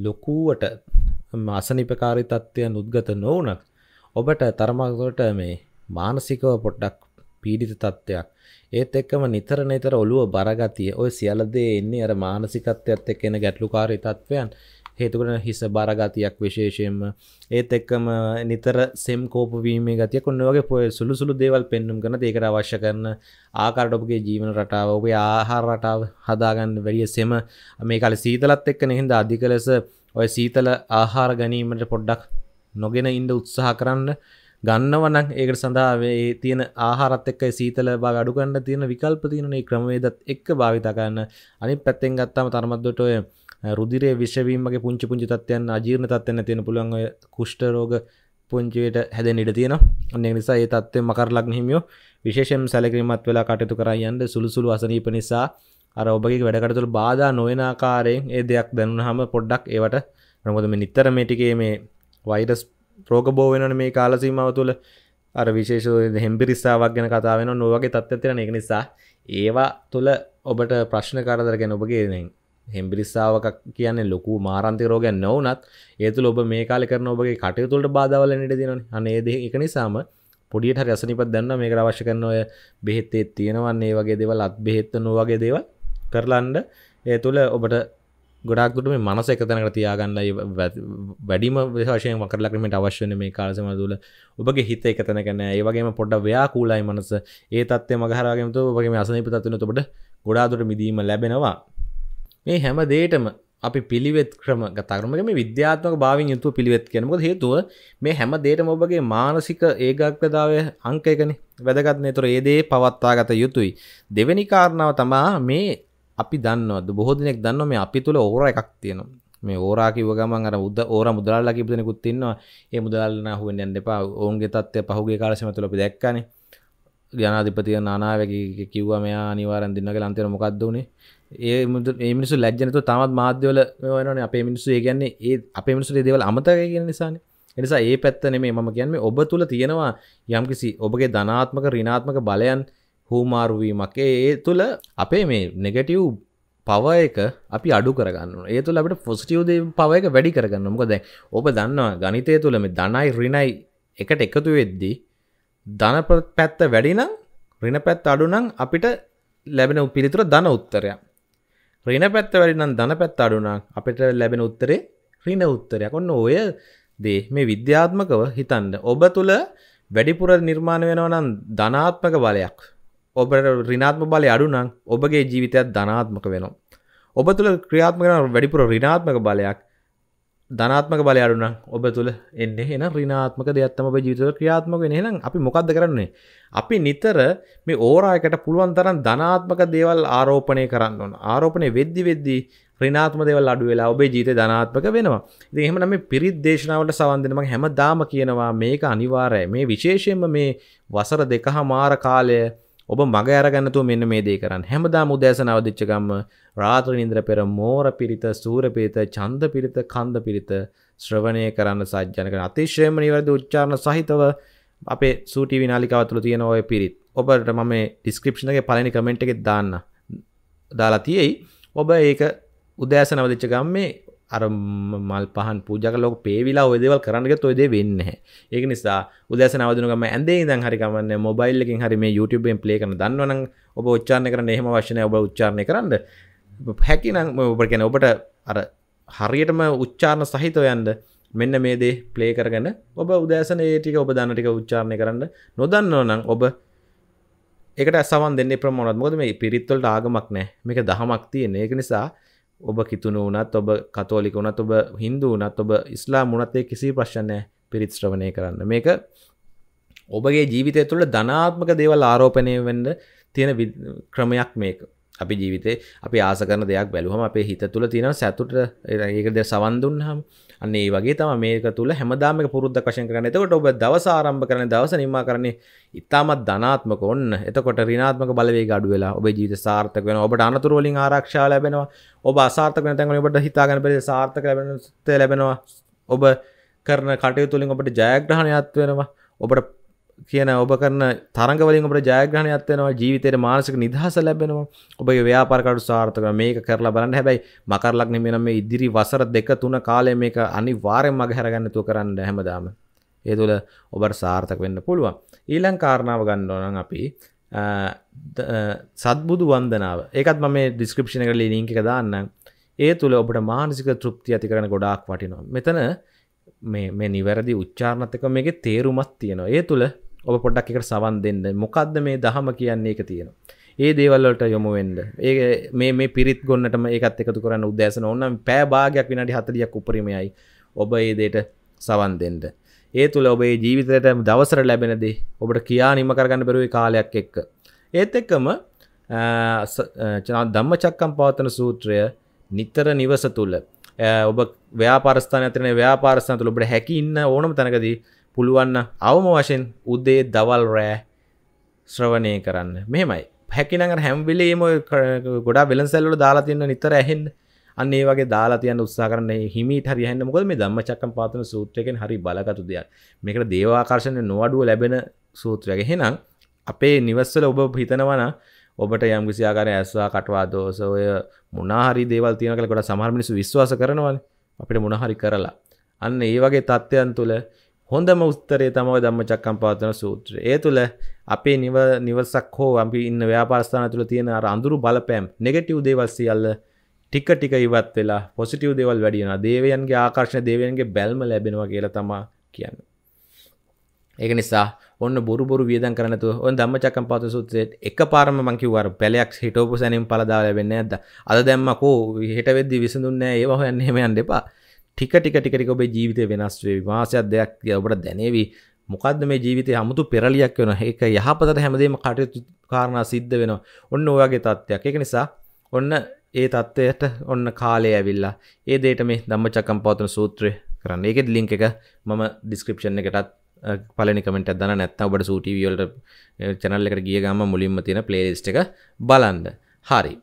ලොකුවට අසනීපකාරී තත්ත්වයන් උද්ගත නොවුනත් ඔබට තරමක් දුරට මේ මානසිකව පොඩ්ඩක් පීඩිත තත්ත්වයක්. ඒත් එක්කම නිතර නිතර ඔළුව බරගතිය ඔය සියල්ල දේ එන්නේ අර මානසිකත්වයත් එක්ක එන ගැටලුකාරී තත්ත්වයන් හේතුකරන හිස බරගතියක් විශේෂයෙන්ම ඒත් එක්කම නිතර සෙම් කෝපවීමේ ගතියක් ඔන්න වගේ පොය සුළු සුළු දේවල් පෙන්නුම් කරන ඒකට අවශ්‍ය කරන ආකාරයට ඔබගේ ජීවන රටාව ඔබේ ආහාර රටාව හදාගන්න වැඩිය සෙම මේ කාලේ සීතලත් එක්ක නේ හින්දා අධික ලෙස ඔය සීතල ආහාර ගැනීමට පොඩ්ඩක් නොගෙන ඉන්න උත්සාහ කරන්න ගන්නවනම් ඒකට සඳහාවේ තියෙන ආහාරත් එක්ක සීතල බව අඩු කරන්න තියෙන විකල්ප තියෙනනේ ක්‍රමවේදත් එක්ක භාවිත කරන්න. අනිත් පැත්තෙන් ගත්තාම තරමද්දට ඔය රුධිරයේ විෂවීමගේ පුංචි පුංචි තත්ත්වයන් අජීර්ණ තත්ත්වයන් තියෙන පුළුවන් ඔය කුෂ්ඨ රෝග පුංචියට හැදෙන ඉඩ තියෙනවා. අන්න ඒ නිසා ඒ තත්ත්වෙ මකර ලග්න හිමියෝ විශේෂයෙන් සැලකිලිමත් වෙලා කටයුතු කරා යන්න සුළුසුළු අසනීප නිසා අර ඔබගේ වැඩකටතුළ බාධා නොවෙන ආකාරයෙන් ඒ දෙයක් දැනුනහම පොඩ්ඩක් ඒවට මොකද මේ නිතර මේ ටිකේ මේ වෛරස් රෝග බෝ වෙන මේ කාලසීමාව තුළ අර විශේෂ හෙම්පිරිස්සාාවක් ගැන කතාවෙන නොවගේ තත්ත්තිරන එක නිසා ඒවා තුළ ඔබට ප්‍රශ්න කරදර ගැන ඔබගේනෙන් හෙම්පිරිස්සාාවක් කියන්නේ ලොකු මාරන්ති රෝගයන් නොවනත් ඒතුළ ඔබ මේ කාල කරන ඔබගේ කටයුතුළට බාධවල නිට දින අනේද එක නිසාම පොඩියට රැසනිපත් දන්න මේක අවශ්‍ය කරන ඔය බෙහෙත්තේ තියෙනවන්නේ වගේ දෙවල් අත් බෙහෙත්ත නොවගේ දේව කරලන්ඩ ඒ තුළ ඔබට ගොඩක්ගුට මේ මනස එකතනකට තියාගන්නයි වැඩිම විශාශයෙන් වකරලක්රීමට අවශ්‍යන මේ කාලසම දුල ඔබගේ හිත එකතන කැන ඒවගේම පොඩ්ඩ ව්‍යයාකූලයි මනස ඒ තත්ය මගහරගමතු ඔබගේ අසනප තත්වනතුට ගොඩාදුට මිදීම ලැබෙනවා මේ හැම දේටම අපි පිළිවෙත් ක්‍රම ගතරමගේ විද්‍යාත්මක භාවින් යුතු පිළිවෙත් කෙනකො හේතුව මේ හැම දේටම ඔබගේ මානසික ඒගක්්‍රදාවය අංකයකන වැදගත්නය තුර ඒදේ පවත්තා ගත යුතුයි දෙවැනි කාරණාව තමා මේ අපි දන්නවද බොහෝ දෙනෙක් දන්නවා මේ අපි තුල ඕරා එකක් තියෙනවා මේ ඕරා කිව්ව ගමන් අර උද ඕරා මුදලාල්ලා කියපු දෙනෙකුත් ඉන්නවා ඒ මුදලාල්ලා හුවෙන්න යන්න එපා ඔවුන්ගේ තත්ත්වය පහුගිය කාල සීමා තුල අපි දැක්කානේ ජනාධිපති නානාවගේ කිව්වා මෙයා අනිවාර්යෙන් දෙන්න කියලා අන්තිමට මොකද්ද උනේ ඒ මේ මිනිස්සු ලැජ්ජ නැතුව තාමත් මාධ්‍යවල මේ වෙනවනේ අපේ මිනිස්සු ඒ කියන්නේ ඒ අපේ මිනිස්සු ඒ දේවල් අමතකයි කියන නිසානේ එනිසා ඒ පැත්ත නෙමේ මම කියන්නේ ඔබ තුල තියෙනවා යම්කිසි ඔබගේ ධනාත්මක ඍණාත්මක බලයන් හූමාරුවීමක් ඒ තුළ අපේ මේ නෙගටව් පව එක අපි අඩු කරගන්න ඒ තුළ අපට ෆොස්ටියෝද පව එක වැඩි කරගන්න මොකද ඔබ දන්නවා ගනිතය තුළ මේ දනයි රිණයි එකට එකතු වෙද්දී ධන පැත්ත වැඩිනම් රින පැත් අඩුනම් අපිට ලැබෙන පිළිතුර දන උත්තරය රින පැත්ත වැඩිනම් දන පැත් අඩුනම් අපිට ලැබෙන උත්තරේ රින උත්තරයක් ඔන්න ඔය දේ මේ විද්‍යාත්මකව හිතන්න ඔබ තුළ වැඩිපුර නිර්මාණ වෙනවනම් ධනාත්මක බලයක් ඔබට රිනාත්ම බලය අඩුනම් ඔබගේ ජීවිතයක් ධනාත්මක වෙනවා. ඔබ තුළ ක්‍රියාත්මකන වැඩිපුර රිනාත්මක බලයක් ධනාත්මක බල අරුනම් ඔබ තුළ එන්න එන රිනාත්මක දෙයක්ත්තම ජීවිතව ක්‍රියාත්මක එනම් අපි මොකක්ද කරන්නේ. අපි නිතර මේ ඕරායකට පුළුවන් තරන් ධනාත්මක දේවල් ආරෝපනය කරන්න ඕන ආරෝපනය වෙද්දි වෙද්දි රිනාත්ම දෙවල් අඩු වෙලා ඔබේ ජීත ධනාත්මක වෙනවා එහෙම නම පිරිත් දේශනාවට සවන්දනම හැම දාම කියනවා මේක අනිවාරය මේ විශේෂයෙන්ම මේ වසර දෙකහ මාර කාලය ඔබ මග අරගන්නතු මෙන්න මේ දේ කරන්න හැමදා මුදෑසන අවදිච්ච ගම්ම රාත්‍ර නින්ද්‍ර පෙර මෝර පිරිත සූර පිරිත චන්ද පිරිත කන්ද පිරිත ශ්‍රවණය කරන්න සජ්ජන කරන අතිශයම නිවැරදි උච්චාරණ සහිතව අපේ සූටීවි නාලිකාව තුළ තියෙන ඔය පිරිත් ඔබට මම ඩිස්ක්‍රිප්ෂන් එකේ පළවෙනි කමෙන්ට් එකේ දාන්න දාලා තියෙයි ඔබ ඒක උදෑසන අවදිච්ච ගම්මේ අර මල් පහන් පූජක ලොක පේවිලා ඔයදවල් කරන්නග ඔයද වෙන්න ඒක නිසා උදස නවදනකම ඇදේ ද හරිකමන්න මොබයිල්ලකින් හරි මේ YouTubeෙන් පලේ කන දන්නවන ඔබ උච්චාරණය කරන එහෙම වශනය ඔබ උච්චාරණය කරන්න හැකි නම් ඔබ කැන ඔබට අර හරියටම උච්චාරණ සහිතව යන්ද මෙන්න මේ දේ පලේ කරගන්න ඔබ උදෑසන ඒටික ඔබ දන්නටික උච්චාරණය කරන්න නොදන්නව නම් ඔබ එකට සවන් දෙන්න ප්‍රමොනත් මොද මේ පිරිත්වලට ආගමක් නෑ මේක දහමක් තියෙන ඒක නිසා ඔබ කිතුුණු වනත් ඔබ කතෝලික වනත් ඔබ හින්දු වනත් ඔබ ඉස්ලා මුණත්තේ කිසි ප්‍රශ්නය පිරිත්ශ්‍රවණය කරන්න මේක ඔබගේ ජීවිතය තුළ ධනාත්මක දේවල් ආරෝපනය වඩ තියෙන ක්‍රමයක් මේක අපි ජීවිතේ අපි ආසකරන දෙයක් බැලුවම අපේ හිත තුළ තියෙන සැතුට ඒකද සවන්දුන් හම් අන්නේ ඒ වගේ තම මේක තුළ හැමදාම පුරුද්ධ වශයෙන් කරන්න එතකොට ඔබ දවස ආරම්භ කරන දවස නිමා කරන්නේ ඉතාමත් ධනාත්මක ඔන්න එතකොට ඍණාත්මක බලවේග අඩු වෙලා ඔබේ ජීවිත සාර්ථක වෙනවා ඔබට අනතුරු වලින් ආරක්ෂා ලැබෙනවා ඔබ අසාර්ථක වෙන තැන් වල ඔබට හිතාගන්න බැරි සාර්ථක ලැබෙනවා ඔබ කරන කටයුතු වලින් ඔබට ජයග්‍රහණයක් වෙනවා ඔබට කියන ඔබ කරන තරගවලින් ඔබට ජයග්‍රහණයක්ත්වෙනවා ජීවිතයට මානසික නිදහස ලැබෙනවා ඔබගේ ව්‍යාපාරකටු සාර්ථක මේක කරලා බලන්න හැබැයි මකරලක් නෙමෙයි මේ ඉදිරි වසර දෙක තුන කාලය මේක අනිවාර්යෙන්ම අගහැරගන්න තුව කරන්න හැමදාම ඒ තුළ ඔබට සාර්ථක වෙන්න පුළුවන් ඊළඟ කාරණාව ගන්න ඕන නම් අපි සත්බුදු වන්දනාව ඒකත් මම ඩිස්ක්‍රපෂණ කරල ලිංක එක දාන්න ඒ තුළ ඔබට මානසික තෘප්ති ඇති කරන ගොඩාක් වටිනවා මෙතන මේ නිවැරදි උච්චාර්ණතක මේගේ තේරුමත් තියෙනවා ඒ තුළ ඔබ පොඩ්ඩක් එකට සවන් දෙන්න මොකක්ද මේ දහම කියන්නේ එක තියෙන ඒ දේවල්ලට යොමුවෙන්ඩ ඒ මේ මේ පිරිත් ගොන්නටම ඒකත් එකතු කරන්න උදෑසන ඔන්නම් පෑභාගයක් විනට හතලියක් උපරීමයයි ඔබ ඒදේට සවන් දෙෙන්ට ඒ තුළ ඔබේ ජීවිතයට දවසර ලැබෙනදී ඔබට කියා නිම කරගන්න බැරුවේ කාලයක් එක්ක ඒත් එක්කම චනා දම්ම චක්කම් පවතන සූත්‍රය නිත්තර නිවස තුළ ඔබ ව්‍යාපාරස්ථාන ඇතින ව්‍යාපාරස්ථාන තුළ ඔබට හැකි ඉන්න ඕනම තැනකදී පුළුවන්න අවම වශයෙන් උදේ දවල් රෑ ශ්‍රවණය කරන්න මෙමයි හැකිනඟ හැම්විලේම ගොඩා වෙලසැල්ලු දාලා තියන්න නිතර ඇහෙන් අන්නේ වගේ දාලා තියන්න උත්සා කරන හිමීට හරියන්න මොකද මේ ධම්මචක්කම් පාතන සූත්‍රයෙන් හරි බලගත් දෙයක්. මේකට දේවාකර්ෂණ නොඅඩුව ලැබෙන සූත්‍රයක. එහෙනම් අපේ නිවස්වල ඔබ හිතනවා නම් ඔබට යම් කිසි ආකාරයක ඇස්වා කටවා දෝෂ ඔය මොනා හරි දේවල් තියෙන කියලා කොට සමහර මිනිස්සු විශ්වාස කරනවානේ. අපිට මොනා හරි කරලා. අන්න ඒ වගේ තත්ත්වයන් තුළ හොඳම උත්තරේ තමයි ධම්මචක්කම් පවත්වන සූත්‍රය. ඒ තුළ අපේ නිව නිවසක් හෝ අපි ඉන්න ව්‍යාපාරස්ථාන තුළ තියෙන අර අඳුරු බලපෑම්, නෙගටිව් දේවල් සියල්ල ටික ටික ඉවත් වෙලා පොසිටිව් දේවල් වැඩි වෙනවා. දේවයන්ගේ ආකර්ෂණ, දේවයන්ගේ බැල්ම ලැබෙනවා කියලා තමයි කියන්නේ. ඒක නිසා ඔන්න බොරු බොරු වියදම් කරන්න නැතුව ඔන්න ධම්මචක්කම් පවත්වන සූත්‍රයේ එකපාරම මම කිව්වා අර පැලයක් හිටවපු සැනින් පළදා ලැබෙන්නේ නැද්ද? අද දැම්මකෝ හෙට වෙද්දි විසඳුන්නේ නැහැ. ඒව හොයන්න එහෙම යන්න එපා. ටික ටික ටිකරික ඔබේ ජීවිතය වෙනස් වේ වාසයක් දෙයක් ඔබට දැනේවි මොකක්ද මේ ජීවිතය හමුතු පෙරලියක් වෙන ඒක යහපතට හැමදේම කටයුතු කාරණා සිද්ධ වෙනවා ඔන්න ඔයාගේ තත්ත්වයක් ඒක නිසා ඔන්න ඒ තත්ත්වයට ඔන්න කාලය ඇවිල්ලා ඒ දේට මේ දම්ම චකම් පවතන සූත්‍රය කරන්න ඒකෙත් ලිංක එක මම ඩිස්ක්‍රපෂන් එකටත් පලනි කමට දන නැත්ත ඔබට සූටීවියල්ට චැනල්ලකට ගිය ගම මුලින්ම තියෙන පලේස්ට එක බලන්ද හරි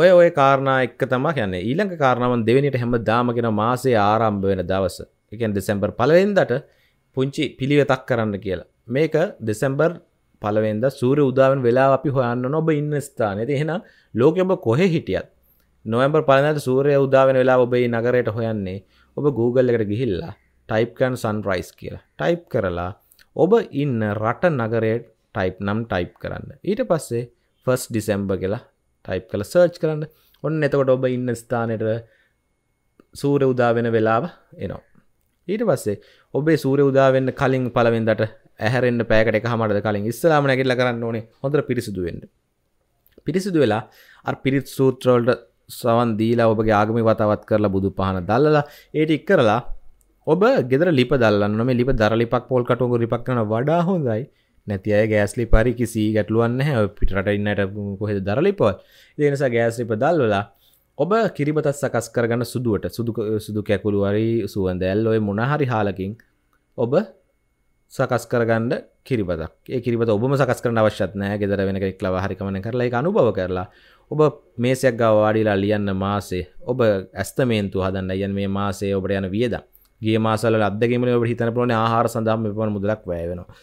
ඔය ඔය කාරණා එක්ක තම යන ඊළඟ කාරණාවන් දෙවැනිට හැම දාමගෙන මාසේ ආරම්භ වෙන දවස එකන් දෙසැම්බර් පලවෙන්දට පුංචි පිළිවෙතක් කරන්න කියලා මේක දෙසැම්බර් පලවෙන්ද සූර උදාවන් වෙලා අපි හොයන්න නොබ ඉන්න ස්ථානයට එහෙන ලෝකඔබ කොහෙ හිටියත් නොවම්බර් පලනට සූරය උදාවෙන වෙලා ඔබයි නගරයට හොයන්නේ ඔබ Google එකට ගිහිල්ලා ටයිප්කන් සන්රයිස් කියලා ටයිප් කරලා ඔබ ඉන්න රට නගරයට ටයිප් නම් ටයිප් කරන්න ඊට පස්සේ ෆස් ඩිසම්බ කියලා ටයිප් කළ සර්ච් කරන්න ඔන්න එතකොට ඔබ ඉන්න ස්ථානයට සූර උදාවෙන වෙලාව එනවා ඊට පස්සේ ඔබේ සූර උදාවෙන්න කලින් පලවෙෙන්දට ඇහරෙන්න්න පෑකට එක හමට කලින් ඉස්සලාම නැගල්ල කරන්න ඕනේ හොඳ පිරිසිදුවෙන්ට පිරිසිදු වෙලා අ පිරිත් සූත්‍රවල්ට සවන් දීලා ඔබගේ ආගමි වතවත් කරලා බුදු පහන දල්ලලා ඒට ඉක් කරලා ඔබ ගෙදර ලිප දල්ලන්න මේ ලිප දරලිපක් පොල් කටුගු රිපක් කන වඩා හොඳයි නැති අය ගෑස්ලි පරි කිසි ගැටලුවන්න හැ පිටට ඉන්නට කොහෙද දරලිපොල් දෙනිසා ගෑස්ලි පදල් වෙලා ඔබ කිරිබතත් සකස් කරගන්න සුදුවට සුදු සුදු කැකුළුවරි සුවන්ද ඇල්ලොය මොනහරි හාලකින් ඔබ සකස් කරගන්න කිරිබතක් කිරිබත ඔබම සකස් කරන අවශ්‍යත් නෑ ගෙදර වෙන එකෙක් ලව හරිකමන කරලා එක අනුභව කරලා ඔබ මේසයක් ගව වාඩිලා ලියන්න මාසේ ඔබ ඇස්තමේන්තු හදන්න යන් මේ මාසේ ඔබට යන වියදම් ගිය මාසල අදගෙම ඔබ හිතන පුළන ආහාර සඳහම් මෙපන මුදලක් වැය වෙනවා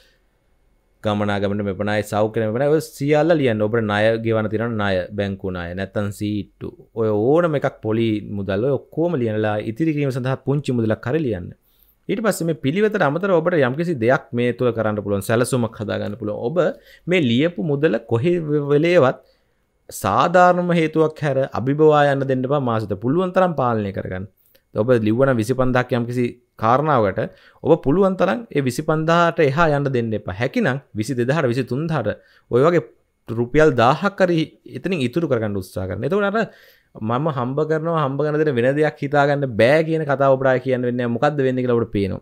ගමනාගමට මෙපනයි සෞකන මෙපන සියල්ල ලියන් ඔබට ණය ගෙවන තිරන ණය බැංකු ණය නැත්තන් සීට්ටු ඔය ඕනම එකක් පොලි මුදල් ඔක්කොම ලියනලා ඉතිරි කිරීම සඳහා පුංචි මුදලක් කර ලියන්න ඊට පස්සේ මේ පිළිවෙතට අමතරව ඔබට යම්කිසි දෙයක් මේ තුල කරන්න පුළුවන් සැලසුමක් හදාගන්න පුළුවන් ඔබ මේ ලියපු මුදල කොහේ වෙලේවත් සාධාරණම හේතුවක් හැර අභිබවා යන්න දෙන්න බා මාසෙට පුළුවන් තරම් පාලනය කරගන්න. ඔබ ලිව්වන 25000ක් යම්කිසි කාරණාවට ඔබ පුළුවන් තරම් ඒ 25000ට එහා යන්න දෙන්න එපා. හැකිනම් 22000ට 23000ට ඔය වගේ රුපියල් 1000ක් කරි එතනින් ඉතුරු කරගන්න උත්සාහ කරන්න. එතකොට අර මම හම්බ කරනවා හම්බ කරන දෙන වෙන දෙයක් හිතාගන්න බෑ කියන කතාව ඔබට කියන්න වෙන්නේ මොකද්ද වෙන්නේ කියලා ඔබට පේනවා.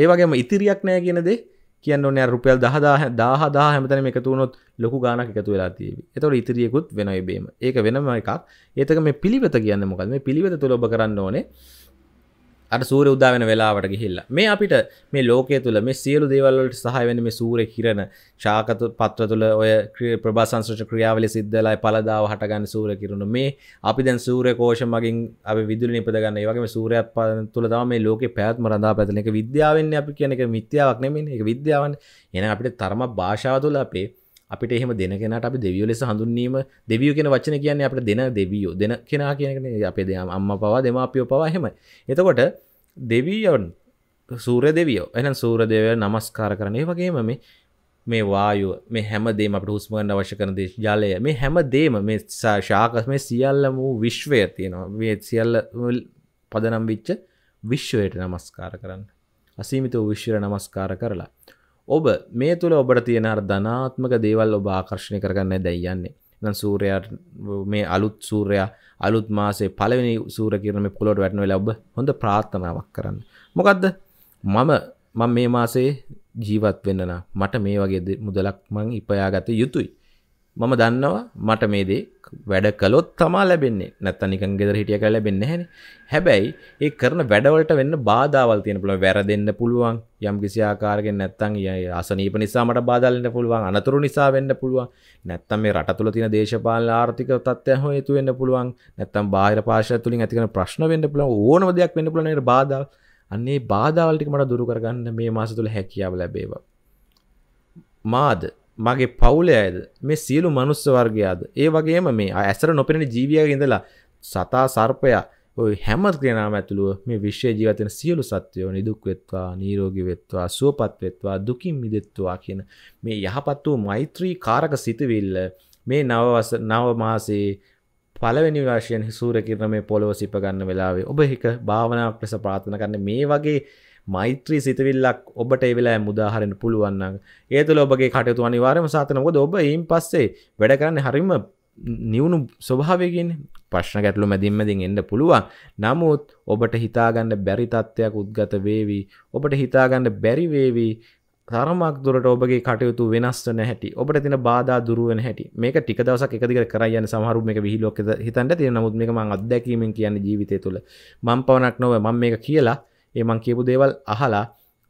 ඒ වගේම ඉතිරියක් නැහැ කියන දේ කියන්න ඕනේ රුපියල් 10000 10000 හැමතැනම එකතු වුණොත් ලොකු ගාණක් එකතු වෙලා තියෙවි. ඒතකොට ඉතිරියකුත් වෙනයි බේම. ඒක වෙනම එකක්. ඒතක මේ පිළිවෙත කියන්නේ මොකද්ද? මේ පිළිවෙත තුල ඔබ කරන්න ඕනේ අර සූර උදාවෙන වෙලාවට ගිහිල්ලා මේ අපිට මේ ලෝකය තුළ මේ සියලු දේවල්වලට සහයවෙන මේ සූරය කිරණ ශාකතු පත්ව තුළ ඔය ප්‍රභා සංශ්‍රෂ ක්‍රියාවලි සිද්ධලයි පලදාව හටගන්න සූර කිරුණු මේ අපි දැන් සූරය කෝෂ මගින් අපි විදුල නිපදගන්න වගේ සූරයක් ප තුළ තම මේ ලෝක පැත්ම රඳා පැතන එක විද්‍යාවන්න අපි කියන එක මිත්‍යාවක් නෙමින් එක විද්‍යාවන් එන අපිට තරම භාෂාව තුළ අපේ අපිට එහෙම දෙන කෙනට අපි දෙවියෝ ලෙස හඳුන්වීම දෙවියෝ කියන වචන කියන්නේ අපිට දෙන දෙවියෝ දෙන කෙනා කියන අපේ දෙ අම්මා පවා දෙමාපියෝ පවා එහෙම. එතකොට දෙවියන් සූර්ය දෙවියෝ එහෙනම් සූර්ය දෙවියෝ নমස්කාර කරන ඒ වගේම මේ මේ වායුව මේ හැම දෙම අපිට හුස්ම ගන්න අවශ්‍ය කරන දේ ජලය මේ හැම දෙම මේ ශාක මේ සියල්ලම වූ විශ්වය තියෙනවා මේ සියල්ල පදනම් වෙච්ච විශ්වයට নমස්කාර කරන්න අසීමිත වූ විශ්වයට নমස්කාර කරලා ඔබ මේ තුළ ඔබට තියෙන ධනාත්මක දේවල් ඔබ ආකර්ශණය කරගන්න දැයියන්නේ නම් සූරයාට මේ අලුත් සූරයා අලුත් මාසේ පලවෙනි සූර කිරම පුලොට වැටන වෙලා ඔබ හොඳ ප්‍රාර්ථනාවක් කරන්න මොකක්ද මම මං මේ මාසේ ජීවත් වෙන්නන මට මේ වගේ මුදලක් මං ඉපයාගත යුතුයි මම දන්නවා මට මේ දේ වැඩ කළොත් තමා ලැබෙන්නේ නැත්තම් නිකන් ගෙදර හිටිය කියලා ලැබෙන්නේ නැහනේ. හැබැයි ඒ කරන වැඩවලට වෙන්න බාධාවල් තියෙන පුළුවන්. වැරදෙන්න පුළුවන්. යම් කිසි ආකාරයකින් නැත්තම් අසනීප නිසා මට බාධා වෙන්න පුළුවන්. අනතුරු නිසා වෙන්න පුළුවන්. නැත්තම් මේ රට තුළ තියෙන දේශපාලන ආර්ථික තත්ත්වයන් හේතු වෙන්න පුළුවන්. නැත්තම් බාහිර පාර්ශ්ව තුලින් ඇති කරන ප්‍රශ්න වෙන්න පුළුවන්. ඕනම දෙයක් වෙන්න පුළුවන් නේද බාධා. අන්නේ බාධාවල් ටික මට දුරු කරගන්න මේ මාස තුල හැකියාව ලැබේවා. මාද මගේ පවුලේ අයද මේ සියලු මනුස්ස වර්ගයාද ඒ වගේම මේ ඇසර නොපෙනෙන ජීවියක ඉඳලා සතා සර්පයා ඔය හැම ක්‍රියානාම ඇතුළුව මේ විශ්වයේ ජීවත් වෙන සියලු සත්වයෝ නිදුක් වෙත්වා නිරෝගී වෙත්වා සුවපත් වෙත්වා දුකින් මිදෙත්වා කියන මේ යහපත් වූ මෛත්‍රී කාරක සිතවිල්ල මේ නව නව මාසයේ පළවෙනි වශයෙන් සූර කිරණ මේ පොළොව සිප ගන්න වෙලාවේ ඔබ හික භාවනාවක් ලෙස ප්‍රාර්ථනා කරන්න මේ වගේ මෛත්‍රී සිතවිල්ලක් ඔබට එවෙලා මුදාහරෙන් පුළුවන්න ඒතුල ඔබගේ කටයුතු අනිවාරම සාතනකොද ඔබ ඒම් පස්සේ වැඩ කරන්න හරිම නිවුණු ස්වභාවයකින් ප්‍රශ්න ගැටලු මැදින් මැදින් එන්න පුළුවන් නමුත් ඔබට හිතාගන්න බැරි තත්ත්වයක් උද්ගත වේවි ඔබට හිතාගන්න බැරි වේවි තරමක් දුරට ඔබගේ කටයුතු වෙනස් වෙන හැටි ඔබට තියෙන බාධා දුරු වෙන හැටි මේක ටික දවසක් එක දිගට කරා යන සමහරු මේක විහිළුවක් හිතන්න තියෙන නමුත් මේක මම අත්දැකීමෙන් කියන්නේ ජීවිතය තුළ මම පවණක් නොවේ මම මේක කියලා ඒමන් කියපු දේවල් අහලා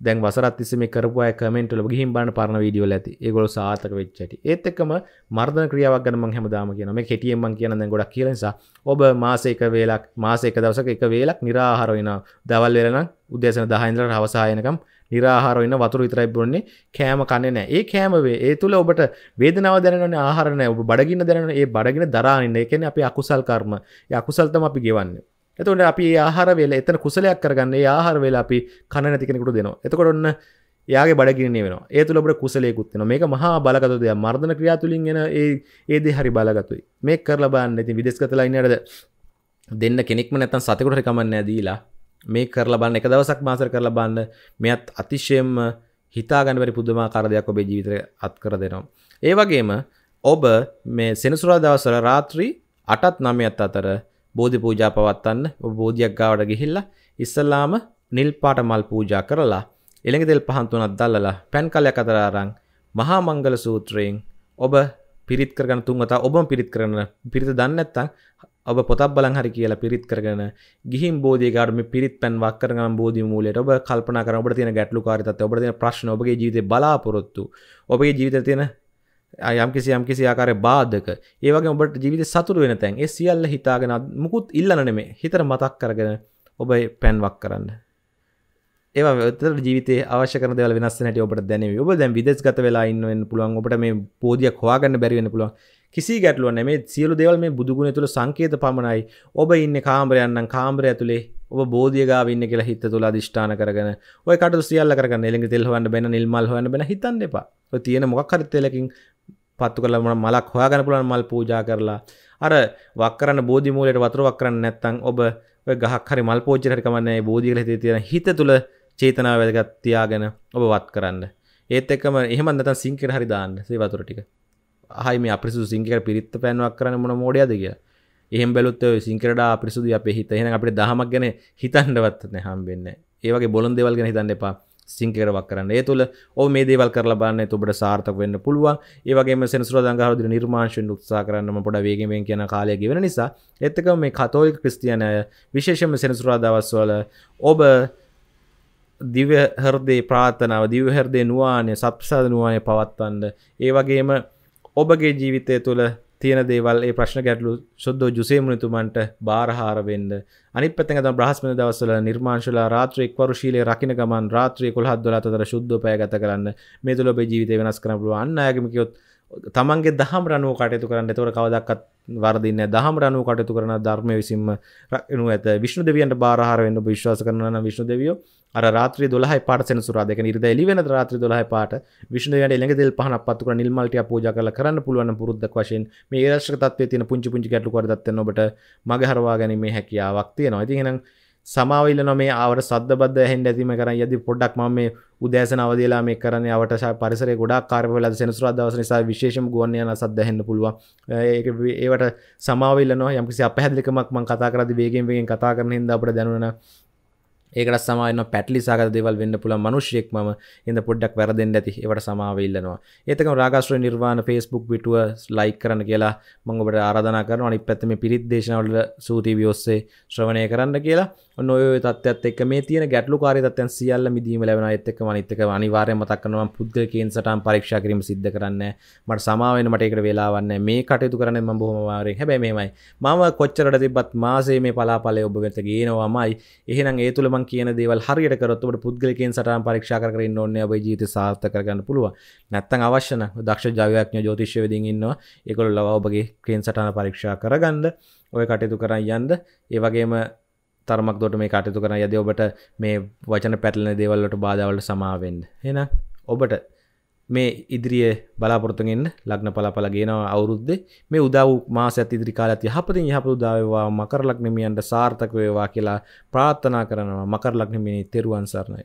දැන් වසරත්තිස මේ කරපුය කමෙන්ටල ගිහිම් බන්න පරණ වීඩියෝ ඇති ඒගොල සාතක වෙච්චට ඒත් එක්කම මර්ධන ක්‍රියාවක් ගනම හැමදාම කියන මේ කෙටියම්ම කියන දැ ගොඩක් කියලෙසා ඔබ මාසේක වේලක් මාසේක දවසක එක වේලක් නිරාහරවෙන දවල් වෙලන උදේශන දහහින්ද්‍ර හවසායනකම් නිරාහරවන්න වතුර විතරයි බොන්නේ කෑම කන්නනෑ ඒ කෑමවේ ඒ තුළ ඔබට වේදනාව දැනන ආහරණය ඔබ බඩගින්න දැනන ඒ බඩගෙන දරාන්න එකන අපි අකුසල් කර්ම අකුසල්තම අපි ගෙවන්නේ එතුට අපි ආහර වෙල එතන කුසලයක් කරගන්න ආහර වෙලා අපි කණ නැතිකෙනෙකුට දෙනවා එතකොට ඔන්න යාගේ බඩගිනි වෙන ඒ තුළ ඔබට කුසලයකුත් වෙන මේක මහා බලගත දෙයක් මර්ධන ක්‍රියා තුලින් එන ඒ ඒ දේ හරි බලගතුයි මේ කරලා බලන්න ඉතින් විදේශගත ලයිනරද දෙන්න කෙනෙක්ම නැත්තම් සතෙකුට රෙකමන්ඩ් නැදීලා මේ කරලා බලන්න එක දවසක් මාසර කරලා බලන්න මෙයත් අතිශයෙන්ම හිතාගන්න බැරි පුදුමාකාර දෙයක් ඔබේ ජීවිතේ අත් කර දෙනවා. ඒ වගේම ඔබ මේ සෙනසුරාදා දවස්වල රාත්‍රී 8ත් 9ත් අතර බෝධි පූජා පවත්වන්න බෝධියක් ගාවට ගිහිල්ලා ඉස්සල්ලාම නිල් පාට මල් පූජා කරලා එළඟ තෙල් පහන් තුනක් දැල්ලලා පැන් කලයක් අතර අරන් මහා මංගල සූත්‍රයෙන් ඔබ පිරිත් කරගෙන තුන්වතා ඔබම පිරිත් කරන පිරිත දන්නේ නැත්නම් ඔබ පොතක් බලන් හරි කියලා පිරිත් කරගෙන ගිහින් බෝධිය ගාඩ මේ පිරිත් පැන් වක් කරගෙන බෝධි මූලයට ඔබ කල්පනා කරන ඔබට තියෙන ගැටලුකාරීත්වය ඔබට තියෙන ප්‍රශ්න ඔබගේ ජීවිතේ බලාපොරොත්තු ඔබගේ ජීවිතේ තියෙන යම් කිසි යම් කිසි ආකාර බාධක ඒවගේ ඔබට ජීවිත සතුර වෙන තැන් ඒ සියල්ල හිතාගෙන මුකුත් ඉල්ලන නෙමේ හිතර මතක් කරගෙන ඔබ පැන්වක් කරන්න ඒවා වෙතර ජීවිතේ අවශ්‍ය කරන දේවල් වෙනස් වෙන හැටි ඔබට දැනෙවි ඔබ දැන් විදේශගත වෙලා ඉන්න වෙන්න පුළුවන් ඔබට මේ පෝදියක් හොයාගන්න බැරි වෙන්න පුළුවන් කිසි ගැටලුවක් නැමේ සියලු දේවල් මේ බුදු ගුණය තුල සංකේත පමණයි ඔබ ඉන්නේ කාමරයක් නම් කාමරය ඇතුලේ ඔබ බෝධියගාව ඉන්න කියලා හිත තුළ අධිෂ්ඨාන කරගෙන ඔය කටු සියල්ල කරගන්න එළඟ තෙල් හොයන්න බැන නිල්මල් හොයන්න බැන හිතන්න එපා. ඔය තියෙන මොකක් හරි තෙලකින් පත්තු කරලා මොන මලක් හොයාගන්න පුළුවන් මල් පූජා කරලා අර වක් කරන්න බෝධි මූලයට වතුර වක් කරන්න නැත්නම් ඔබ ඔය ගහක් හරි මල් පෝච්චියට හරි කමන්නේ නැහැ බෝධි කියලා හිතේ තියෙන හිත තුල චේතනාව වැදගත් තියාගෙන ඔබ වත් කරන්න ඒත් එක්කම එහෙම නැත්නම් සිංකර හරි දාන්න ඒ වතුර ටික ආයි මේ අපිරිසුදු සිංකර පිරිත් පෑන්වක් කරන්න මොන මෝඩයද කියලා එහෙම බැලුත් ඔය සිංකරඩා අපිරිසුදු අපේ හිත එහෙනම් අපිට දහමක් ගැන හිතන්නවත් නැහැ හම්බෙන්නේ ඒ වගේ බොළඳ දේවල් ගැන හිතන්න එපා සිංකරවක් කරන්න ඒ තුළ ඕ මේ දේවල් කරලා බන්න තුබට සාර්ථක වෙන්න පුළුවන් ඒවගේ සෙනසුර දංගහරදු නිර්මාශයෙන් උත්සා කරන්නම පොඩ වේගමෙන් කියන කාලය ගෙවෙන නිසා එත්තක මේ කතෝලික ක්‍රස්තියනය විශේෂම සෙනසුරා දවස්වල ඔබ දිවහරදේ ප්‍රාථනාව දිවහරදේ නවානය සප්සාධනුවාය පවත්වන්න ඒවගේම ඔබගේ ජීවිතය තුළ තියෙන දේවල් ඒ ප්‍රශ්න ගැටලු සුද්දෝ ජුසේමුණතුමන්ට බාරහාරවෙන්න අනිපතක බ්‍රහස්ම දවසල නිර්මාංශල රාත්‍රය එක්වරුශීලය රකින ගමන් රාත්‍රය කොළහත්දොල අතර ශුද්ධ පයගත කරන්න මේ තුළ බෙජීවිතය වෙනස් කරන පුළුව අන්නයගමිකයොත් තමන්ගේ දහම් රනුව කටයුතු කරන්න තොර කවදක්ත් වර්දින්න දහම් රනුව කටයුතු කරන ධර්මය විසින්ම රනු ඇත විශ්ණු දෙවියන්ට බාරහාරවෙන්න විශ්වාස කරන විශ්ණු දෙවියෝ රාත්‍ර දොල පට සෙනසුරා දෙක නිර්ද එලිවෙන රාත්‍ර දොලහ පට විෂ්ණුවයට එළඟ දෙල් පහන පත්තුක නිල්මල්ට පෝජ කල කරන්න පුළුවන් පුරුද්දක් වශයෙන් මේ රශ්‍රතත්වය තින පුංචි පුංචි ගැටලු කරදත් නොට මගහරවා ගැනීමේ හැකියාවක් තියෙනවා ඇති හෙනම් සමාවිල නොමේ ආවට සද්ද බද්ධ හෙන් ඇතිම කර යදි පොඩ්ඩක් මම මේ උදෑසන අවදලා මේ කරන අවට පරිසර ගොඩා කාරවල සෙනසුරා දවස නිසා විශේෂම ගුවන්යන සද්දහෙන්න පුළුවන් ඒවට සමාවිල නො යම්කිසි අපහැදලිකමක් මං කතා කරදි වේගෙන් වගෙන් කතා කරන හිද අපට දැනුනා ඒකට සමාන පැටලි සාගත දෙවල් වෙන්න පුළ මනුෂ්‍යයෙක් ම ඉඳ පොඩ්ඩක් වැරදෙන් ඇති ඒවට සමාවඉල්ලනවා ඒතක රාගශ්‍ර නිර්වාණ ෆස්බුක් විටුව ලයි කරන කියලා මංගබට ආරධන කරන අනි පැත්තම පිරිත්දේශනවල සූතිී ඔස්සේ ශ්‍රවණය කරන්න කියලා නොය තත්ත් එක් මේ තිය ගැටලු කාරිතත්යන් සියල්ල මිදීම ලැබෙන එත්තක මනිත්තක අනිවාර්ය මතක්කනවා පුද්ගල කේන් සටන් පරීක්ෂා කිරීම සිද්ධ කරන්න මට සමාවෙන මට එකට වෙලාවන්න මේ කටයුතු කරන ම බොහමවාරය හැබැ මේමයි මම කොච්චරට තිබත් මාසේ මේ පලාපලය ඔබ වෙත ගේනවාමයි එහෙනම් ඒ තුළම මං කියන දේවල් හරියට කරොත්වට පුද්ගලකෙන් සටන් පරීක්ෂා කරන්න ඔන්න ඔබේ ජීවිත සාර්ථක කරගන්න පුළුවන් නැත්තම් අවශ්‍ය නම් දක්ෂ ජවයක්ඥ ජ්‍යොතිෂය වෙදින් ඉන්නවා ඒගොල්ලෝ ලවා ඔබගේ ක්‍රේන් සටන පරීක්ෂා කරගන්න ඔය කටයුතු කරන් යන්න ඒ වගේම තරමක් දොට මේ කටයුතු කරන යද ඔබට මේ වචන පැටලන දේවල්ලට බාධවලට සමාවෙන්ද එන ඔබට මේ ඉදිරිය බලාපොරතුගෙන් ලක්න පලාපල ගේනවා අවුරුද්ද මේ උදව් මාසත් ඉදිරි කාලත් යහපතින් යහපතු දාවවා මකර ලක්නමියන්ට සාර්ථක වේවා කියලා ප්‍රාර්ථනා කරනවා මකර ලක්නමිනි තෙරුවන් සරණයි